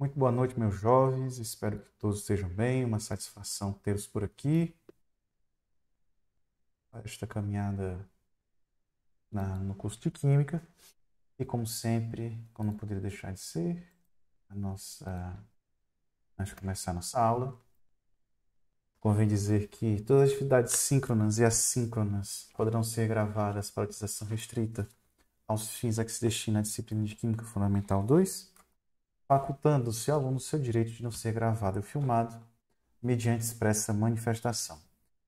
Muito boa noite, meus jovens. Espero que todos estejam bem. Uma satisfação tê-los por aqui. Esta caminhada na, no curso de Química. E, como sempre, como não poderia deixar de ser, a nossa, antes de começar a nossa aula, convém dizer que todas as atividades síncronas e assíncronas poderão ser gravadas para utilização restrita aos fins a que se destina a disciplina de Química Fundamental 2 facultando-se ao aluno seu direito de não ser gravado ou filmado mediante expressa manifestação.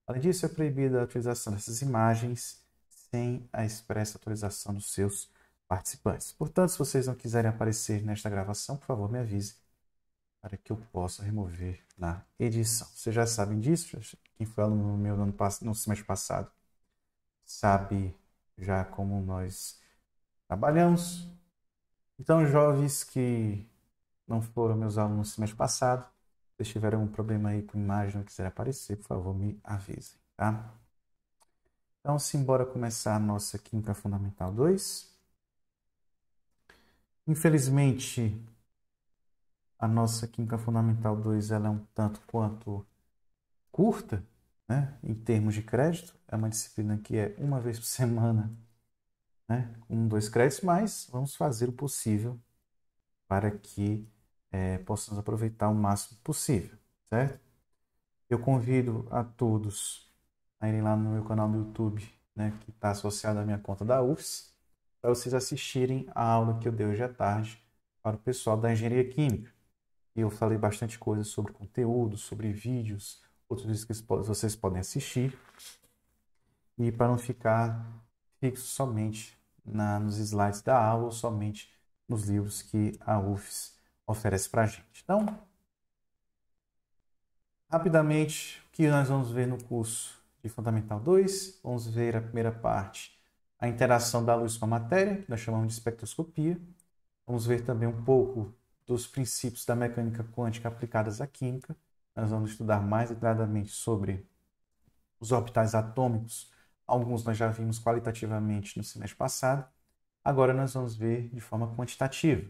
Além disso, é proibida a utilização dessas imagens sem a expressa autorização dos seus participantes. Portanto, se vocês não quiserem aparecer nesta gravação, por favor, me avise para que eu possa remover na edição. Vocês já sabem disso, quem foi aluno meu ano, no semestre passado sabe já como nós trabalhamos. Então, jovens que não foram meus alunos semestre passado. Se tiverem algum problema aí com imagem ou quiser aparecer, por favor, me avisem, tá? Então, simbora começar a nossa química fundamental 2. Infelizmente, a nossa química fundamental 2 ela é um tanto quanto curta, né? Em termos de crédito, é uma disciplina que é uma vez por semana, né? Um, dois créditos, mas vamos fazer o possível para que é, possamos aproveitar o máximo possível, certo? Eu convido a todos a irem lá no meu canal do YouTube, né, que está associado à minha conta da UFS, para vocês assistirem a aula que eu dei hoje à tarde para o pessoal da Engenharia Química. Eu falei bastante coisa sobre conteúdo, sobre vídeos, outros vídeos que vocês podem assistir. E para não ficar fixo somente na, nos slides da aula ou somente nos livros que a UFS oferece para a gente. Então, rapidamente, o que nós vamos ver no curso de Fundamental 2? Vamos ver a primeira parte, a interação da luz com a matéria, que nós chamamos de espectroscopia. Vamos ver também um pouco dos princípios da mecânica quântica aplicadas à química. Nós vamos estudar mais detalhadamente sobre os orbitais atômicos. Alguns nós já vimos qualitativamente no semestre passado. Agora nós vamos ver de forma quantitativa.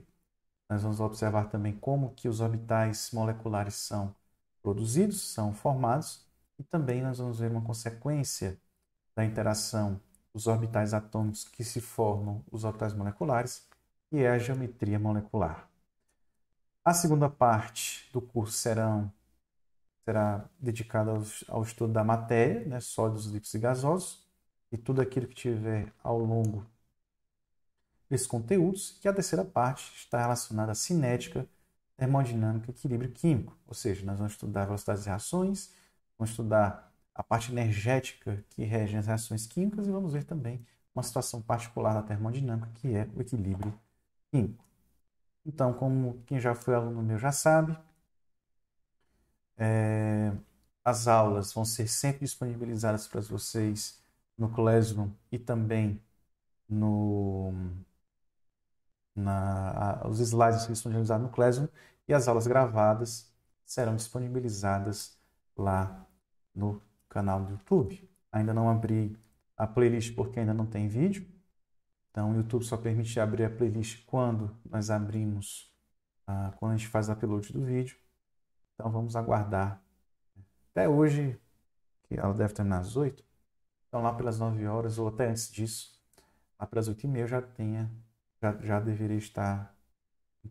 Nós vamos observar também como que os orbitais moleculares são produzidos, são formados, e também nós vamos ver uma consequência da interação dos orbitais atômicos que se formam os orbitais moleculares, que é a geometria molecular. A segunda parte do curso serão, será dedicada ao, ao estudo da matéria, né, sólidos, líquidos e gasosos, e tudo aquilo que tiver ao longo desses conteúdos, e a terceira parte está relacionada à cinética, termodinâmica e equilíbrio químico. Ou seja, nós vamos estudar velocidade das reações, vamos estudar a parte energética que rege as reações químicas e vamos ver também uma situação particular da termodinâmica, que é o equilíbrio químico. Então, como quem já foi aluno meu já sabe, é, as aulas vão ser sempre disponibilizadas para vocês no Classroom e também no na, a, os slides serão disponibilizados no Classroom e as aulas gravadas serão disponibilizadas lá no canal do YouTube. Ainda não abri a playlist porque ainda não tem vídeo. Então, o YouTube só permite abrir a playlist quando nós abrimos, ah, quando a gente faz o upload do vídeo. Então, vamos aguardar. Até hoje, que ela deve terminar às 8. Então, lá pelas 9 horas ou até antes disso, lá pelas 8 e meia, já tenha já, já deveria estar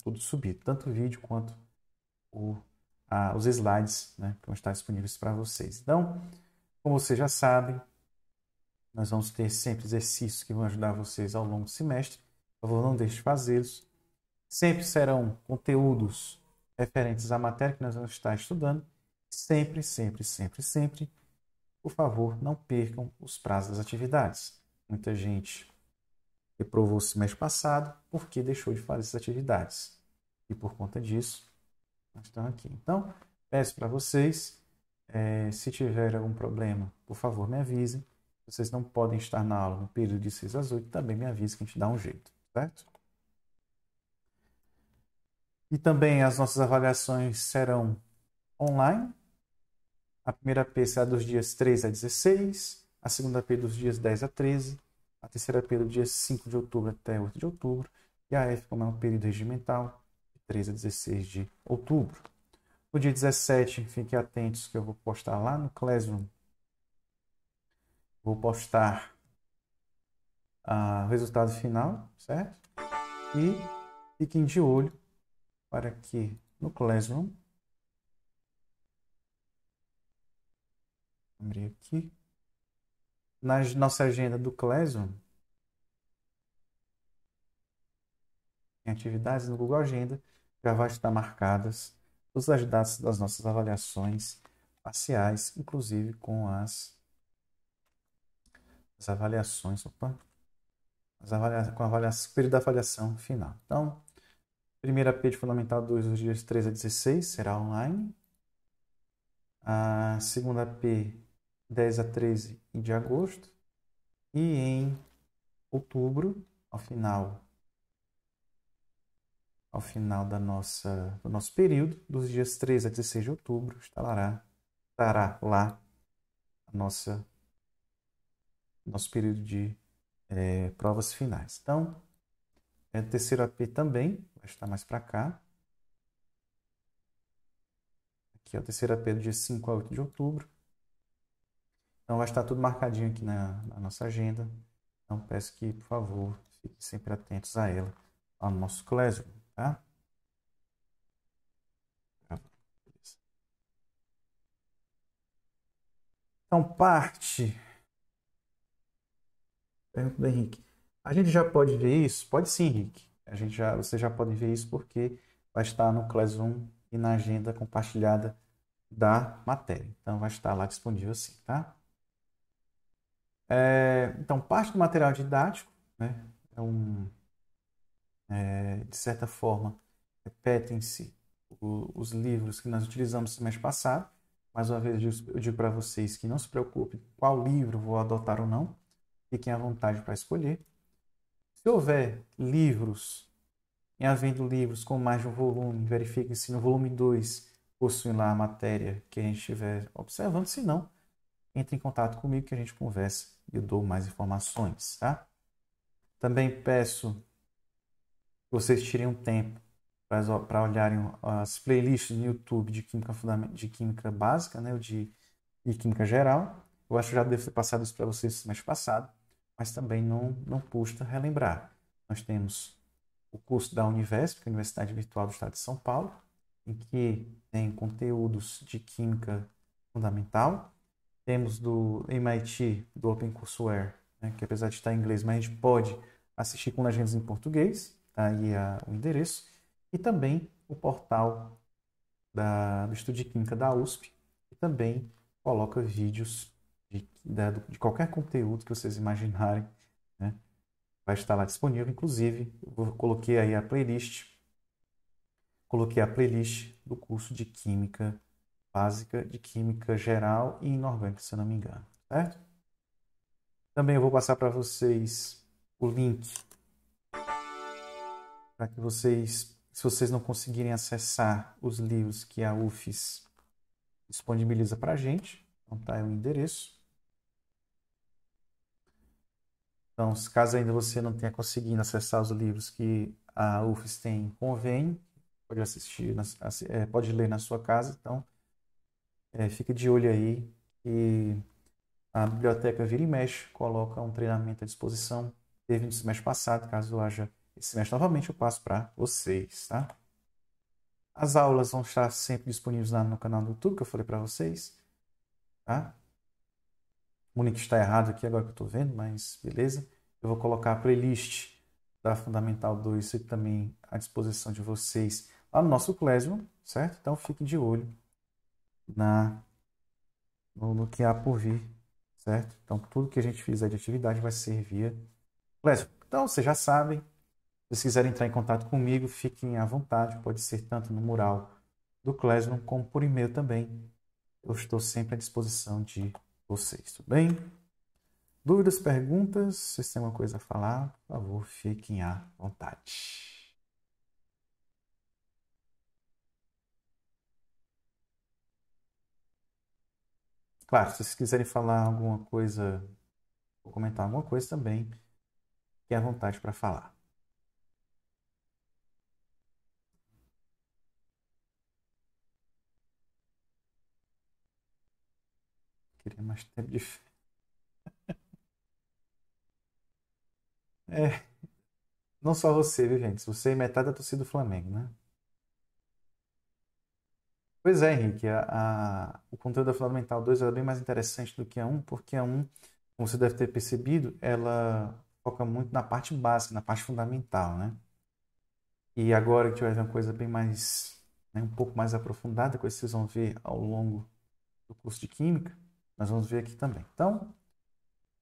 tudo subido, tanto o vídeo quanto o, a, os slides né, que vão estar disponíveis para vocês. Então, como vocês já sabem, nós vamos ter sempre exercícios que vão ajudar vocês ao longo do semestre. Por favor, não deixe de fazê-los. Sempre serão conteúdos referentes à matéria que nós vamos estar estudando. Sempre, sempre, sempre, sempre. Por favor, não percam os prazos das atividades. Muita gente reprovou-se mês passado porque deixou de fazer essas atividades. E por conta disso, nós estamos aqui. Então, peço para vocês, é, se tiver algum problema, por favor, me avisem. Vocês não podem estar na aula no período de 6 às 8, também me avisem que a gente dá um jeito, certo? E também as nossas avaliações serão online. A primeira P será dos dias 3 a 16, a segunda P dos dias 10 a 13, a terceira pelo dia 5 é de outubro até 8 de outubro, e a F como é um período regimental, de 3 a 16 de outubro. No dia 17, fiquem atentos que eu vou postar lá no Classroom. Vou postar ah, o resultado final, certo? E fiquem de olho para que no Classroom. Abrir aqui na nossa agenda do Clésio, em atividades no Google Agenda, já vai estar marcadas todas as datas das nossas avaliações parciais, inclusive com as, as avaliações, opa, as avalia, com a avaliação, período da avaliação final. Então, primeira P de Fundamental 2, os dias 3 a 16, será online. A segunda P 10 a 13 de agosto, e em outubro, ao final ao final da nossa, do nosso período, dos dias 3 a 16 de outubro, estará, estará lá a nossa nosso período de é, provas finais. Então, é, o terceiro AP também vai estar mais para cá. Aqui é o terceiro AP do dia 5 a 8 de outubro. Então vai estar tudo marcadinho aqui na, na nossa agenda. Então peço que, por favor, fiquem sempre atentos a ela, ao nosso clésio, tá? Então, parte. Pergunta do Henrique. A gente já pode ver isso? Pode sim, Henrique. A gente já, vocês já podem ver isso porque vai estar no Classroom e na agenda compartilhada da matéria. Então, vai estar lá disponível sim, tá? É, então, parte do material é didático, né, é um, é, de certa forma, repetem-se os livros que nós utilizamos no semestre passado. Mais uma vez, eu digo para vocês que não se preocupe qual livro vou adotar ou não, fiquem à vontade para escolher. Se houver livros, em havendo livros com mais de um volume, verifiquem se no volume 2 possuem lá a matéria que a gente estiver observando, se não, entre em contato comigo que a gente converse e eu dou mais informações, tá? Também peço que vocês tirem um tempo para olharem as playlists no YouTube de química, de química básica, né, de, de química geral. Eu acho que já devo ter passado isso para vocês no passado, mas também não, não custa relembrar. Nós temos o curso da Univesp, que é a Universidade Virtual do Estado de São Paulo, em que tem conteúdos de química fundamental, temos do MIT, do OpenCourseWare, né, que apesar de estar em inglês, mas a gente pode assistir com legendas em português, tá aí a, o endereço, e também o portal da, do estudo de Química da USP, que também coloca vídeos de, de, de qualquer conteúdo que vocês imaginarem, né, vai estar lá disponível. Inclusive, eu coloquei aí a playlist, coloquei a playlist do curso de Química básica de química geral e inorgânica, se eu não me engano, certo? Também eu vou passar para vocês o link para que vocês, se vocês não conseguirem acessar os livros que a UFES disponibiliza para a gente, então tá aí o endereço. Então, caso ainda você não tenha conseguido acessar os livros que a UFES tem convém, pode assistir, é, pode ler na sua casa, então é, fica de olho aí e a biblioteca vira e mexe, coloca um treinamento à disposição. Teve no semestre passado, caso haja esse semestre novamente, eu passo para vocês, tá? As aulas vão estar sempre disponíveis lá no canal do YouTube, que eu falei para vocês, tá? O link está errado aqui agora que eu estou vendo, mas beleza. Eu vou colocar a playlist da Fundamental 2 também à disposição de vocês lá no nosso Clésio, certo? Então fiquem de olho na no, no, que há por vir, certo? Então, tudo que a gente fizer de atividade vai servir. Então, vocês já sabem, se vocês quiserem entrar em contato comigo, fiquem à vontade, pode ser tanto no mural do Clésio como por e-mail também. Eu estou sempre à disposição de vocês, tudo bem? Dúvidas, perguntas? Se tem alguma coisa a falar, por favor, fiquem à vontade. Claro, se vocês quiserem falar alguma coisa, ou comentar alguma coisa também, fiquem à vontade para falar. Queria mais tempo de É. Não só você, viu, gente? Você é metade da torcida do Flamengo, né? Pois é, Henrique, a, a, o conteúdo da Fundamental 2 é bem mais interessante do que a 1, porque a 1, como você deve ter percebido, ela foca muito na parte básica, na parte fundamental, né? E agora que vai ter uma coisa bem mais, né, um pouco mais aprofundada, que vocês vão ver ao longo do curso de Química, nós vamos ver aqui também. Então,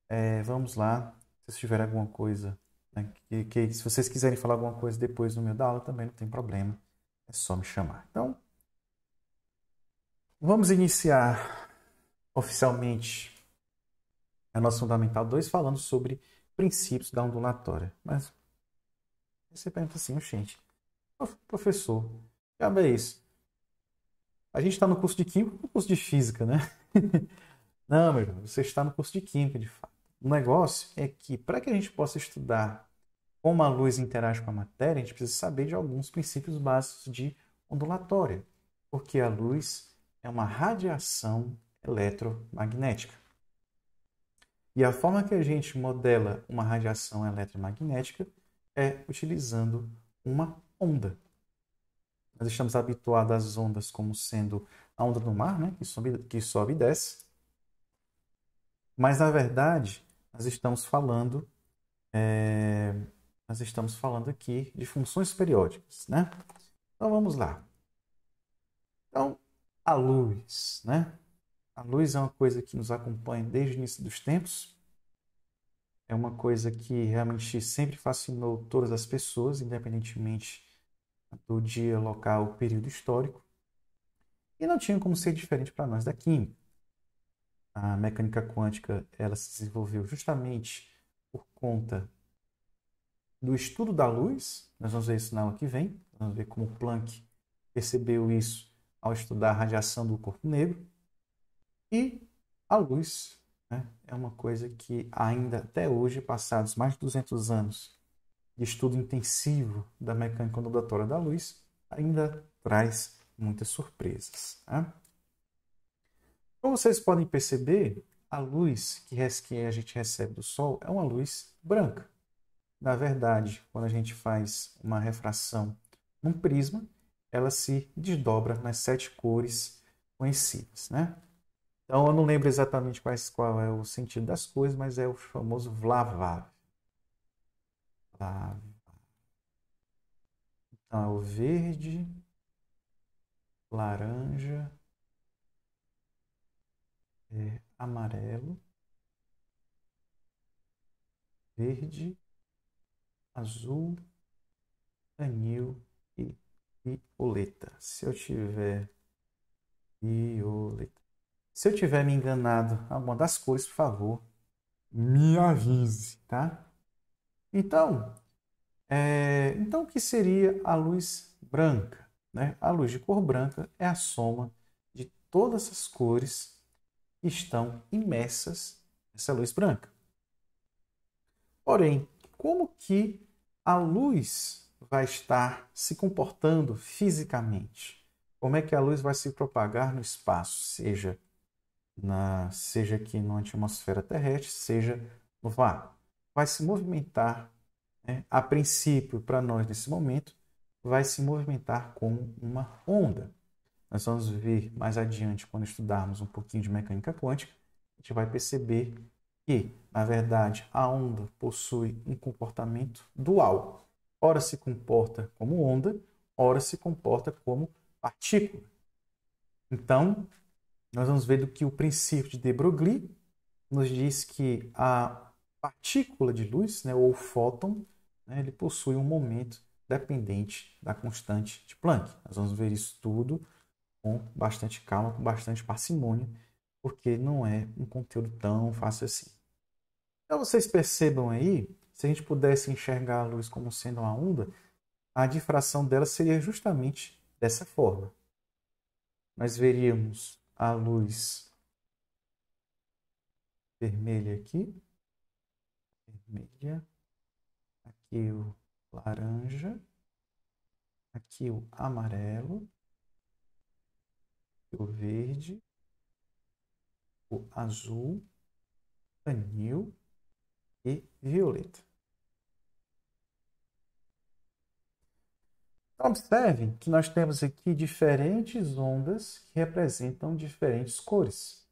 é, vamos lá, se tiver alguma coisa, né, que, que, se vocês quiserem falar alguma coisa depois no meio da aula, também não tem problema, é só me chamar. Então, Vamos iniciar oficialmente a nossa Fundamental 2 falando sobre princípios da ondulatória. Mas você pergunta assim, gente, professor, que é isso? A gente está no curso de Química no curso de Física, né? Não, meu irmão, você está no curso de Química, de fato. O negócio é que, para que a gente possa estudar como a luz interage com a matéria, a gente precisa saber de alguns princípios básicos de ondulatória. Porque a luz é uma radiação eletromagnética. E a forma que a gente modela uma radiação eletromagnética é utilizando uma onda. Nós estamos habituados às ondas como sendo a onda do mar, né? que, sobe, que sobe e desce. Mas, na verdade, nós estamos falando é, nós estamos falando aqui de funções periódicas, né? Então vamos lá. Então, a luz, né? A luz é uma coisa que nos acompanha desde o início dos tempos. É uma coisa que realmente sempre fascinou todas as pessoas, independentemente do dia, local, período histórico. E não tinha como ser diferente para nós da química. A mecânica quântica ela se desenvolveu justamente por conta do estudo da luz. Nós vamos ver isso na aula que vem. vamos ver como Planck percebeu isso ao estudar a radiação do corpo negro. E a luz né, é uma coisa que ainda até hoje, passados mais de 200 anos de estudo intensivo da mecânica ondulatória da luz, ainda traz muitas surpresas. Né? Como vocês podem perceber, a luz que a gente recebe do Sol é uma luz branca. Na verdade, quando a gente faz uma refração num prisma, ela se desdobra nas sete cores conhecidas, né? Então, eu não lembro exatamente quais, qual é o sentido das coisas, mas é o famoso Vlavav. Vlavav. Então, é o verde, laranja, é, amarelo, verde, azul, anil Violeta. Se eu tiver. Violeta. Se eu tiver me enganado alguma das cores, por favor, me avise, tá? Então, é... então o que seria a luz branca? Né? A luz de cor branca é a soma de todas as cores que estão imersas nessa luz branca. Porém, como que a luz vai estar se comportando fisicamente? Como é que a luz vai se propagar no espaço, seja na, seja aqui na atmosfera terrestre, seja no vácuo? Vai se movimentar, né? a princípio, para nós nesse momento, vai se movimentar como uma onda. Nós vamos ver mais adiante, quando estudarmos um pouquinho de mecânica quântica, a gente vai perceber que, na verdade, a onda possui um comportamento dual ora se comporta como onda, ora se comporta como partícula. Então, nós vamos ver do que o princípio de de Broglie nos diz que a partícula de luz, né, ou fóton, né, ele possui um momento dependente da constante de Planck. Nós vamos ver isso tudo com bastante calma, com bastante parcimônia, porque não é um conteúdo tão fácil assim. Então vocês percebam aí se a gente pudesse enxergar a luz como sendo uma onda, a difração dela seria justamente dessa forma. Nós veríamos a luz vermelha aqui, vermelha, aqui o laranja, aqui o amarelo, o verde, o azul, anil e violeta. Então, observem que nós temos aqui diferentes ondas que representam diferentes cores.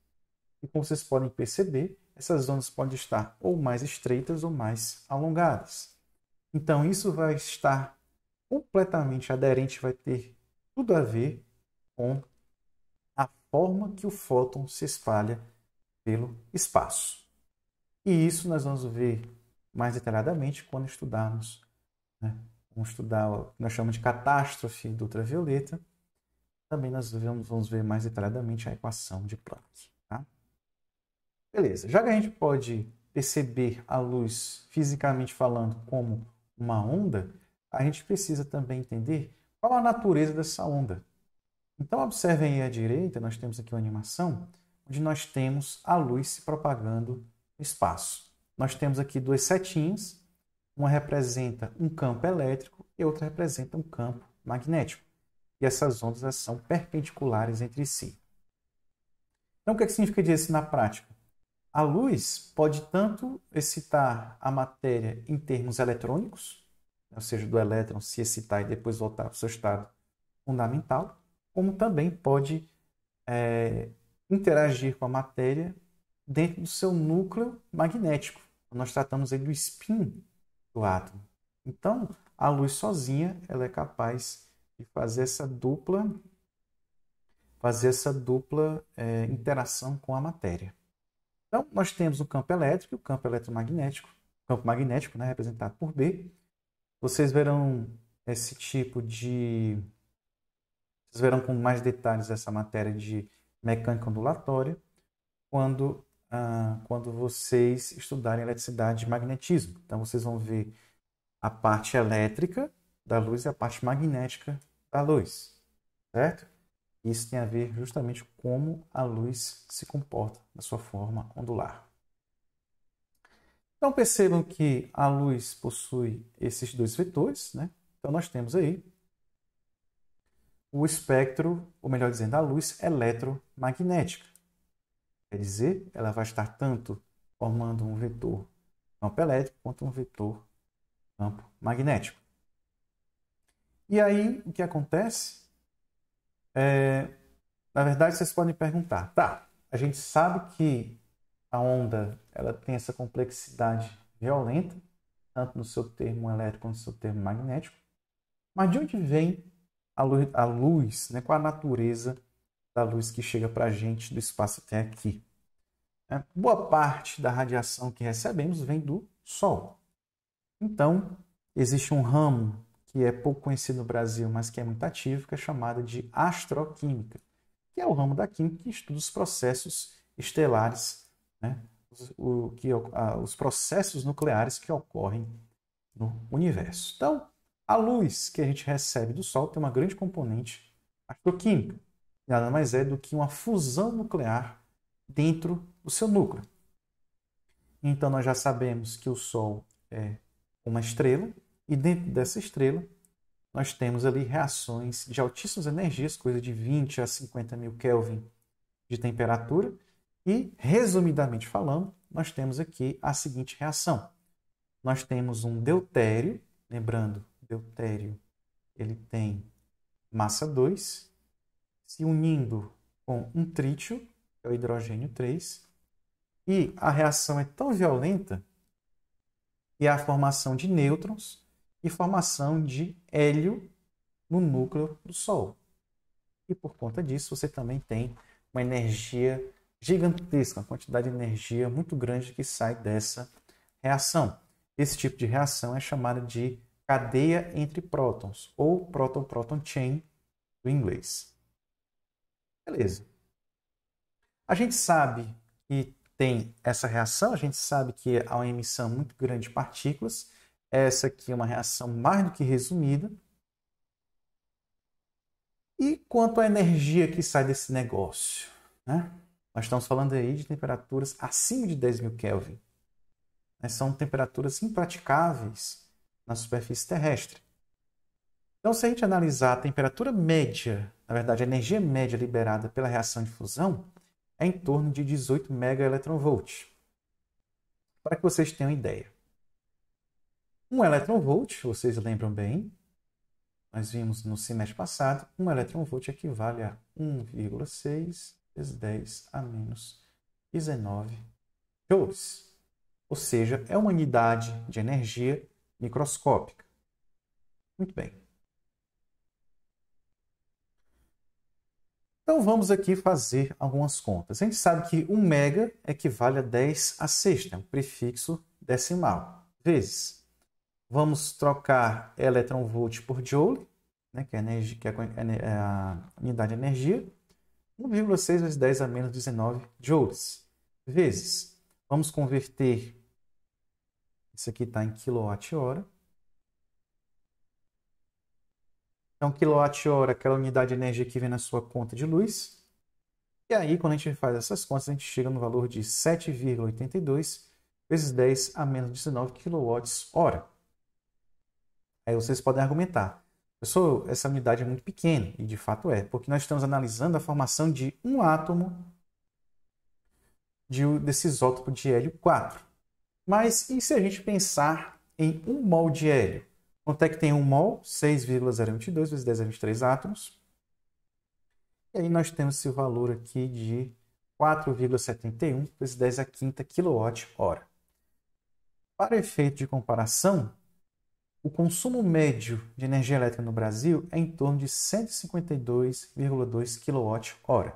E como vocês podem perceber, essas ondas podem estar ou mais estreitas ou mais alongadas. Então, isso vai estar completamente aderente, vai ter tudo a ver com a forma que o fóton se espalha pelo espaço. E isso nós vamos ver mais detalhadamente quando estudarmos né? Vamos estudar o que nós chamamos de catástrofe do ultravioleta. Também nós vamos ver mais detalhadamente a equação de Planck. Tá? Beleza, já que a gente pode perceber a luz fisicamente falando como uma onda, a gente precisa também entender qual a natureza dessa onda. Então, observem aí à direita, nós temos aqui uma animação onde nós temos a luz se propagando no espaço. Nós temos aqui duas setinhas uma representa um campo elétrico e outra representa um campo magnético. E essas ondas são perpendiculares entre si. Então, o que, é que significa isso na prática? A luz pode tanto excitar a matéria em termos eletrônicos, ou seja, do elétron se excitar e depois voltar para o seu estado fundamental, como também pode é, interagir com a matéria dentro do seu núcleo magnético. Nós tratamos aí do spin do átomo. Então, a luz sozinha, ela é capaz de fazer essa dupla fazer essa dupla é, interação com a matéria. Então, nós temos o campo elétrico e o campo eletromagnético, campo magnético, né, representado por B. Vocês verão esse tipo de. Vocês verão com mais detalhes essa matéria de mecânica ondulatória, quando ah, quando vocês estudarem eletricidade e magnetismo. Então, vocês vão ver a parte elétrica da luz e a parte magnética da luz, certo? Isso tem a ver justamente como a luz se comporta na sua forma ondular. Então percebam que a luz possui esses dois vetores, né? Então nós temos aí o espectro, ou melhor dizendo, a luz eletromagnética. Quer dizer, ela vai estar tanto formando um vetor campo elétrico quanto um vetor campo magnético. E aí, o que acontece? É, na verdade, vocês podem perguntar, tá, a gente sabe que a onda ela tem essa complexidade violenta, tanto no seu termo elétrico quanto no seu termo magnético, mas de onde vem a luz, a luz né? qual a natureza da luz que chega para a gente do espaço até aqui. É, boa parte da radiação que recebemos vem do Sol. Então, existe um ramo que é pouco conhecido no Brasil, mas que é muito ativo, que é chamada de astroquímica, que é o ramo da química que estuda os processos estelares, né? o, que, a, os processos nucleares que ocorrem no universo. Então, a luz que a gente recebe do Sol tem uma grande componente astroquímica nada mais é do que uma fusão nuclear dentro do seu núcleo. Então nós já sabemos que o Sol é uma estrela e dentro dessa estrela nós temos ali reações de altíssimas energias, coisa de 20 a 50 mil Kelvin de temperatura e, resumidamente falando, nós temos aqui a seguinte reação. Nós temos um deutério, lembrando, deutério ele tem massa 2, se unindo com um trítio, que é o hidrogênio 3, e a reação é tão violenta que há é a formação de nêutrons e formação de hélio no núcleo do Sol. E por conta disso, você também tem uma energia gigantesca, uma quantidade de energia muito grande que sai dessa reação. Esse tipo de reação é chamada de cadeia entre prótons, ou proton-proton chain do inglês. Beleza. A gente sabe que tem essa reação, a gente sabe que há é uma emissão muito grande de partículas. Essa aqui é uma reação mais do que resumida. E quanto à energia que sai desse negócio? Né? Nós estamos falando aí de temperaturas acima de 10 mil Kelvin. Né? São temperaturas impraticáveis na superfície terrestre. Então, se a gente analisar a temperatura média, na verdade, a energia média liberada pela reação de fusão é em torno de 18 megaelectronvolts. Para que vocês tenham ideia. Um electronvolt, vocês lembram bem, nós vimos no semestre passado, um electronvolt equivale a 1,6 vezes 10 a menos 19 joules. Ou seja, é uma unidade de energia microscópica. Muito bem. Então vamos aqui fazer algumas contas. A gente sabe que 1 mega equivale a 10 a sexta, é um prefixo decimal, vezes. Vamos trocar elétron por joule, né, que, é a, energia, que é, é, é a unidade de energia, 1,6 vezes 10 a menos 19 joules, vezes. Vamos converter, isso aqui está em quilowatt-hora, Então, quilowatt-hora, aquela unidade de energia que vem na sua conta de luz. E aí, quando a gente faz essas contas, a gente chega no valor de 7,82 vezes 10 a menos 19 hora. Aí vocês podem argumentar, pessoal, essa unidade é muito pequena, e de fato é, porque nós estamos analisando a formação de um átomo de, desse isótopo de hélio 4. Mas e se a gente pensar em um mol de hélio? Quanto é que tem 1 mol? 6,022 vezes 10 a 23 átomos. E aí nós temos esse valor aqui de 4,71 vezes 10 a quinta quilowatt-hora. Para efeito de comparação, o consumo médio de energia elétrica no Brasil é em torno de 152,2 kWh.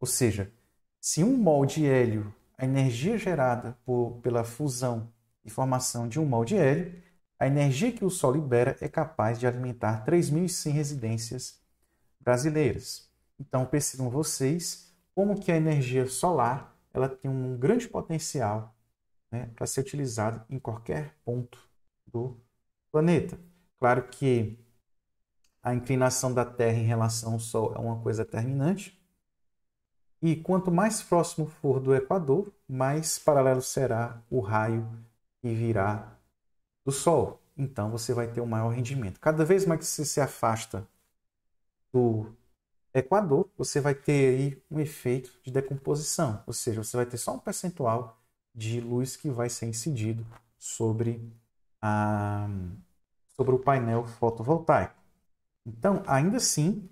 Ou seja, se 1 mol de hélio, a energia gerada por, pela fusão e formação de 1 mol de hélio a energia que o Sol libera é capaz de alimentar 3.100 residências brasileiras. Então percebam vocês como que a energia solar ela tem um grande potencial né, para ser utilizado em qualquer ponto do planeta. Claro que a inclinação da Terra em relação ao Sol é uma coisa determinante. E quanto mais próximo for do Equador, mais paralelo será o raio que virá do Sol. Então você vai ter um maior rendimento. Cada vez mais que você se afasta do Equador, você vai ter aí um efeito de decomposição, ou seja, você vai ter só um percentual de luz que vai ser incidido sobre, a, sobre o painel fotovoltaico. Então, ainda assim,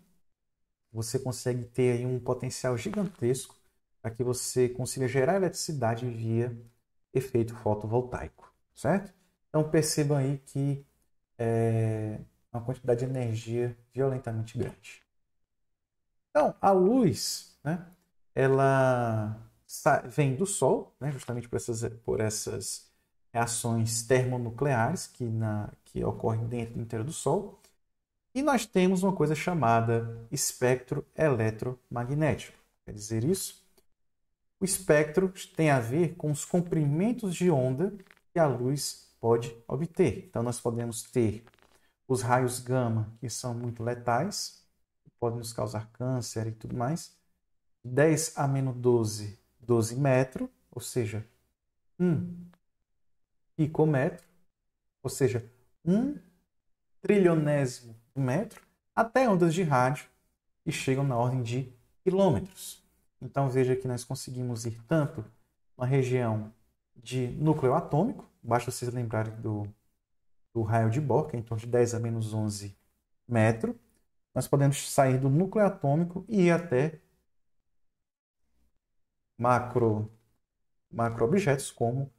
você consegue ter aí um potencial gigantesco para que você consiga gerar eletricidade via efeito fotovoltaico, certo? Então percebam aí que é uma quantidade de energia violentamente grande. Então, a luz, né, ela vem do Sol, né, justamente por essas, por essas reações termonucleares que, na, que ocorrem dentro do interior do Sol. E nós temos uma coisa chamada espectro eletromagnético. Quer dizer isso? O espectro tem a ver com os comprimentos de onda que a luz pode obter. Então, nós podemos ter os raios gama, que são muito letais, podem nos causar câncer e tudo mais. 10 a menos 12, 12 metro, ou seja, 1 picometro, ou seja, 1 trilionésimo do metro, até ondas de rádio que chegam na ordem de quilômetros. Então veja que nós conseguimos ir tanto na região de núcleo atômico. Basta vocês lembrarem do, do raio de Bohr, que é em torno de 10 a menos 11 metro. Nós podemos sair do núcleo atômico e ir até macro, macro objetos como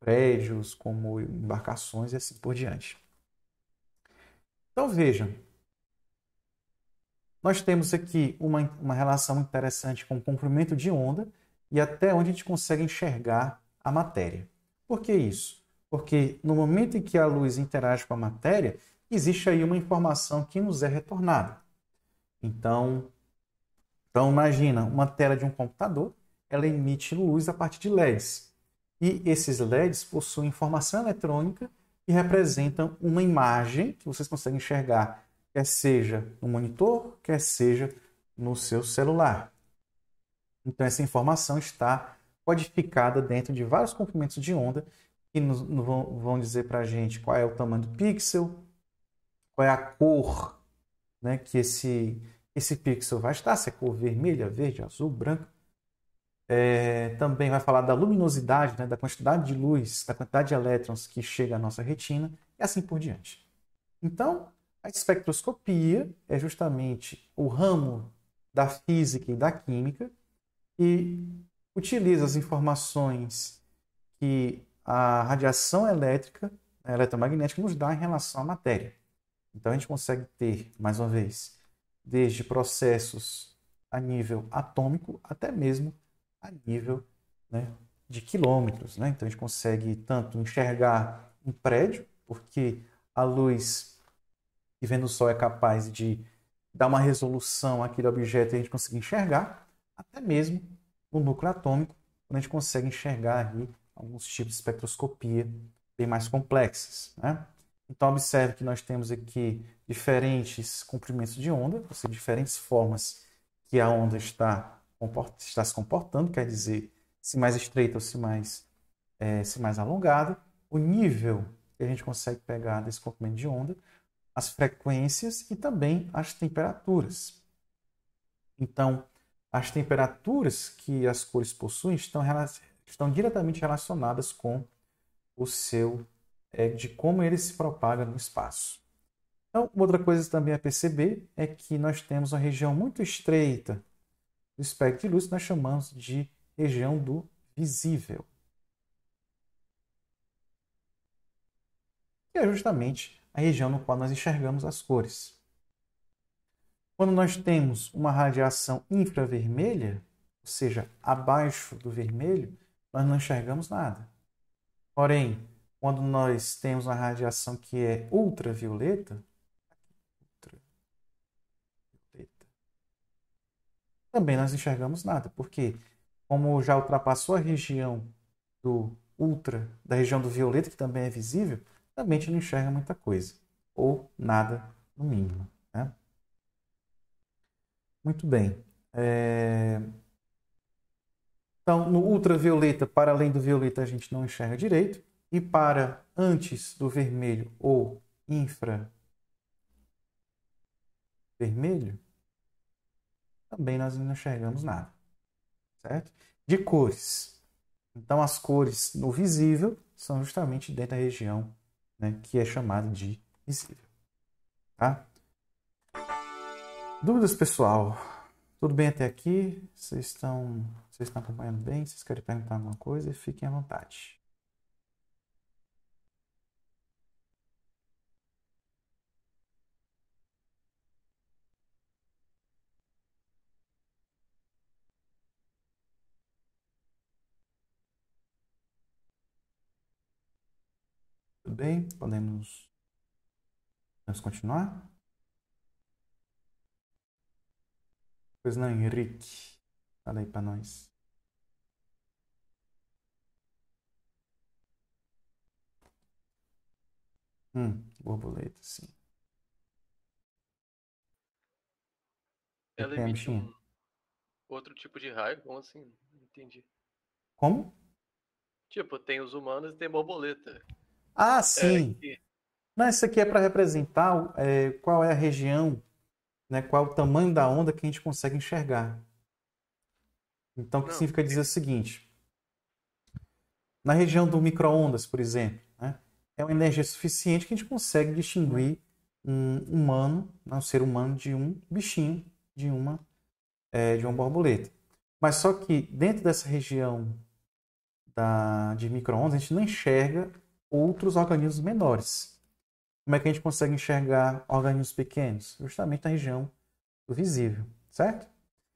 prédios, como embarcações e assim por diante. Então vejam, nós temos aqui uma, uma relação interessante com o comprimento de onda e até onde a gente consegue enxergar a matéria. Por que isso? Porque no momento em que a luz interage com a matéria, existe aí uma informação que nos é retornada. Então, então imagina uma tela de um computador, ela emite luz a partir de LEDs. E esses LEDs possuem informação eletrônica que representam uma imagem que vocês conseguem enxergar, quer seja no monitor, quer seja no seu celular. Então essa informação está codificada dentro de vários comprimentos de onda que nos, vão dizer para a gente qual é o tamanho do pixel, qual é a cor né, que esse, esse pixel vai estar, se é cor vermelha, verde, azul, branca. É, também vai falar da luminosidade, né, da quantidade de luz, da quantidade de elétrons que chega à nossa retina e assim por diante. Então, a espectroscopia é justamente o ramo da física e da química que utiliza as informações que a radiação elétrica, a né, eletromagnética, nos dá em relação à matéria. Então a gente consegue ter, mais uma vez, desde processos a nível atômico até mesmo a nível né, de quilômetros. Né? Então a gente consegue tanto enxergar um prédio, porque a luz que vem do Sol é capaz de dar uma resolução àquele objeto e a gente conseguir enxergar, até mesmo no núcleo atômico, onde a gente consegue enxergar ali alguns tipos de espectroscopia bem mais complexas. Né? Então, observe que nós temos aqui diferentes comprimentos de onda, ou seja, diferentes formas que a onda está, está se comportando, quer dizer, se mais estreita ou se mais, é, se mais alongada, o nível que a gente consegue pegar desse comprimento de onda, as frequências e também as temperaturas. Então, as temperaturas que as cores possuem estão, estão diretamente relacionadas com o seu é, de como ele se propaga no espaço. Então, outra coisa também a perceber é que nós temos uma região muito estreita do espectro de luz que nós chamamos de região do visível. Que é justamente a região no qual nós enxergamos as cores. Quando nós temos uma radiação infravermelha, ou seja, abaixo do vermelho, nós não enxergamos nada. Porém, quando nós temos uma radiação que é ultravioleta, também nós enxergamos nada, porque como já ultrapassou a região do ultra, da região do violeta, que também é visível, também a gente não enxerga muita coisa, ou nada no mínimo. Né? Muito bem. É... Então, no ultravioleta, para além do violeta, a gente não enxerga direito. E para antes do vermelho ou infra vermelho, também nós não enxergamos nada. Certo? De cores. Então, as cores no visível são justamente dentro da região né, que é chamada de visível. Tá? Dúvidas, pessoal? Tudo bem até aqui? Vocês estão, vocês estão acompanhando bem? Vocês querem perguntar alguma coisa? Fiquem à vontade. Tudo bem? Podemos, podemos continuar? Pois não, Henrique? Fala aí pra nós. Hum, borboleta, sim. Ela emite é, um outro tipo de raio? Como assim? Não entendi. Como? Tipo, tem os humanos e tem borboleta. Ah, é, sim. É, aqui. Não, isso aqui é para representar é, qual é a região né, qual é o tamanho da onda que a gente consegue enxergar. Então, o que significa é dizer o seguinte: na região do micro-ondas, por exemplo, né, é uma energia suficiente que a gente consegue distinguir um humano, né, um ser humano, de um bichinho, de uma, é, de uma borboleta. Mas só que dentro dessa região da, de micro-ondas, a gente não enxerga outros organismos menores. Como é que a gente consegue enxergar organismos pequenos? Justamente na região do visível, certo?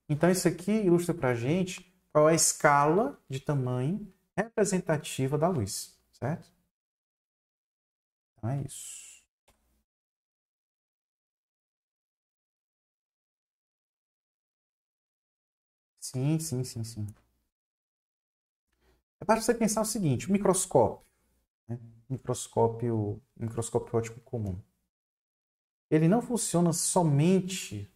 Então, isso aqui ilustra para a gente qual é a escala de tamanho representativa da luz, certo? Então, é isso. Sim, sim, sim, sim. É para você pensar o seguinte, o microscópio. Né? microscópio, microscópio óptico comum. Ele não funciona somente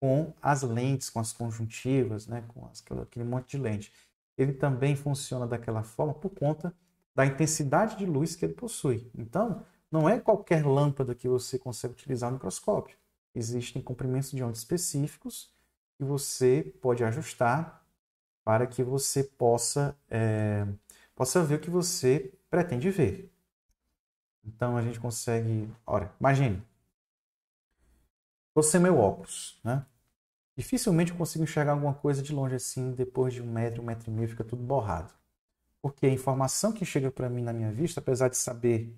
com as lentes, com as conjuntivas, né, com as, aquele monte de lente. Ele também funciona daquela forma por conta da intensidade de luz que ele possui. Então, não é qualquer lâmpada que você consegue utilizar no microscópio. Existem comprimentos de onda específicos que você pode ajustar para que você possa, é, possa ver o que você pretende ver. Então a gente consegue. Olha, imagine. você é meu óculos, né? Dificilmente eu consigo enxergar alguma coisa de longe assim, depois de um metro, um metro e meio, fica tudo borrado. Porque a informação que chega para mim na minha vista, apesar de saber.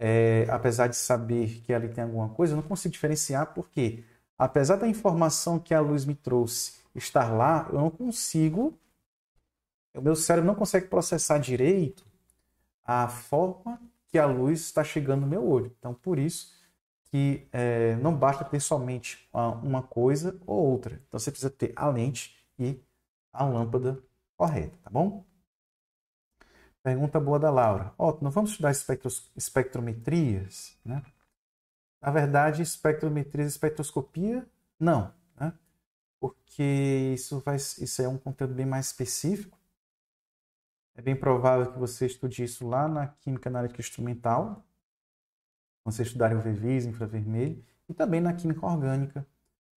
É, apesar de saber que ali tem alguma coisa, eu não consigo diferenciar porque, apesar da informação que a luz me trouxe estar lá, eu não consigo. O meu cérebro não consegue processar direito a forma que a luz está chegando no meu olho. Então, por isso que é, não basta ter somente uma coisa ou outra. Então, você precisa ter a lente e a lâmpada correta, tá bom? Pergunta boa da Laura. Ó, oh, não vamos estudar espectros, espectrometrias, né? Na verdade, espectrometria, e espectroscopia, não, né? Porque isso, vai, isso é um conteúdo bem mais específico é bem provável que você estude isso lá na Química Analítica Instrumental, você vocês estudarem o VVIS, infravermelho, e também na Química Orgânica,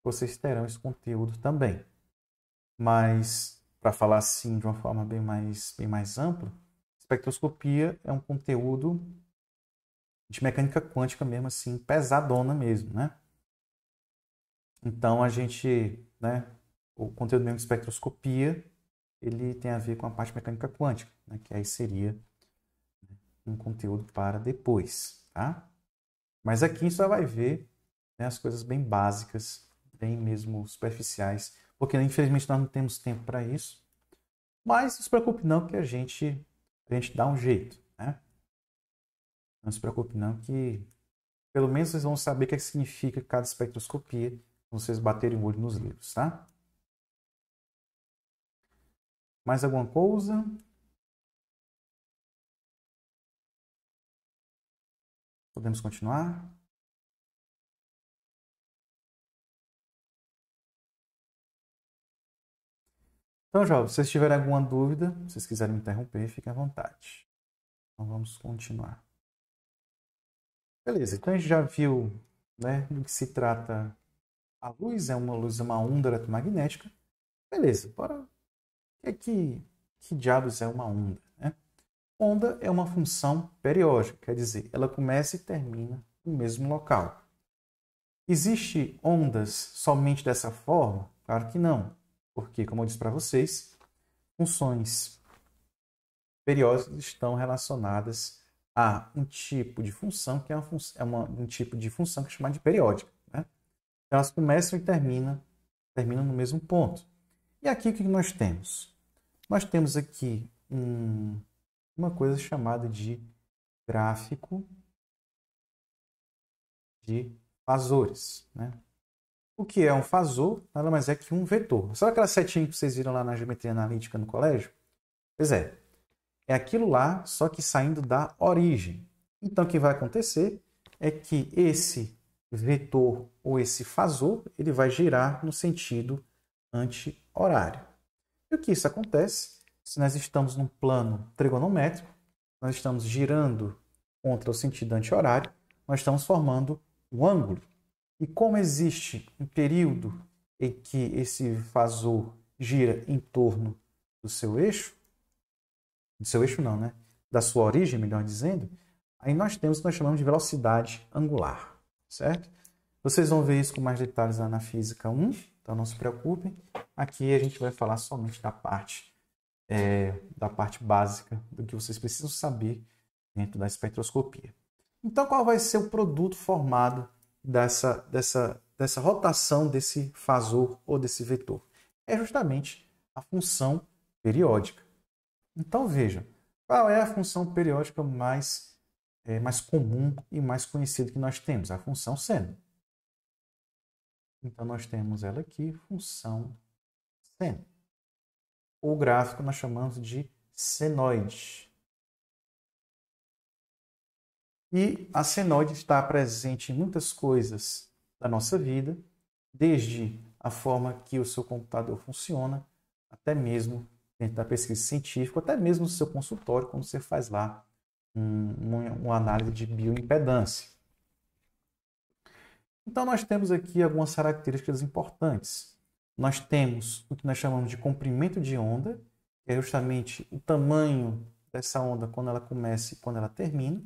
vocês terão esse conteúdo também. Mas, para falar assim de uma forma bem mais, bem mais ampla, espectroscopia é um conteúdo de mecânica quântica mesmo, assim, pesadona mesmo, né? Então, a gente, né, o conteúdo mesmo de espectroscopia ele tem a ver com a parte mecânica quântica, né? que aí seria né, um conteúdo para depois, tá? Mas aqui a gente só vai ver né, as coisas bem básicas, bem mesmo superficiais, porque né, infelizmente nós não temos tempo para isso. Mas não se preocupe não que a gente, a gente dá um jeito, né? Não se preocupe não que pelo menos vocês vão saber o que é significa cada espectroscopia quando vocês baterem o olho nos livros, tá? Mais alguma coisa? Podemos continuar? Então, jovens, se vocês tiverem alguma dúvida, se vocês quiserem me interromper, fiquem à vontade. Então, vamos continuar. Beleza, então a gente já viu né, do que se trata a luz, é uma luz, uma onda eletromagnética. Beleza, bora é que, que diabos é uma onda? Né? Onda é uma função periódica, quer dizer, ela começa e termina no mesmo local. Existem ondas somente dessa forma? Claro que não, porque, como eu disse para vocês, funções periódicas estão relacionadas a um tipo de função que é, uma, é uma, um tipo de função que é chamada de periódica. Né? Então, elas começam e terminam, terminam no mesmo ponto. E aqui o que nós temos? Nós temos aqui um, uma coisa chamada de gráfico de fasores. Né? O que é um fasor? Nada mais é que um vetor. Sabe aquela setinha que vocês viram lá na geometria analítica no colégio? Pois é. É aquilo lá, só que saindo da origem. Então, o que vai acontecer é que esse vetor ou esse fasor ele vai girar no sentido anti-horário. E o que isso acontece? Se nós estamos num plano trigonométrico, nós estamos girando contra o sentido anti-horário, nós estamos formando um ângulo. E como existe um período em que esse vazor gira em torno do seu eixo, do seu eixo não, né? Da sua origem, melhor dizendo, aí nós temos o que nós chamamos de velocidade angular, certo? Vocês vão ver isso com mais detalhes lá na física 1. Então não se preocupem, aqui a gente vai falar somente da parte é, da parte básica do que vocês precisam saber dentro da espectroscopia. Então qual vai ser o produto formado dessa dessa dessa rotação desse fasor ou desse vetor? É justamente a função periódica. Então veja, qual é a função periódica mais é, mais comum e mais conhecida que nós temos? A função seno. Então, nós temos ela aqui, função seno. O gráfico nós chamamos de senoide. E a senoide está presente em muitas coisas da nossa vida, desde a forma que o seu computador funciona, até mesmo dentro da pesquisa científica, até mesmo no seu consultório, quando você faz lá um, uma análise de bioimpedância. Então, nós temos aqui algumas características importantes. Nós temos o que nós chamamos de comprimento de onda, que é justamente o tamanho dessa onda quando ela começa e quando ela termina.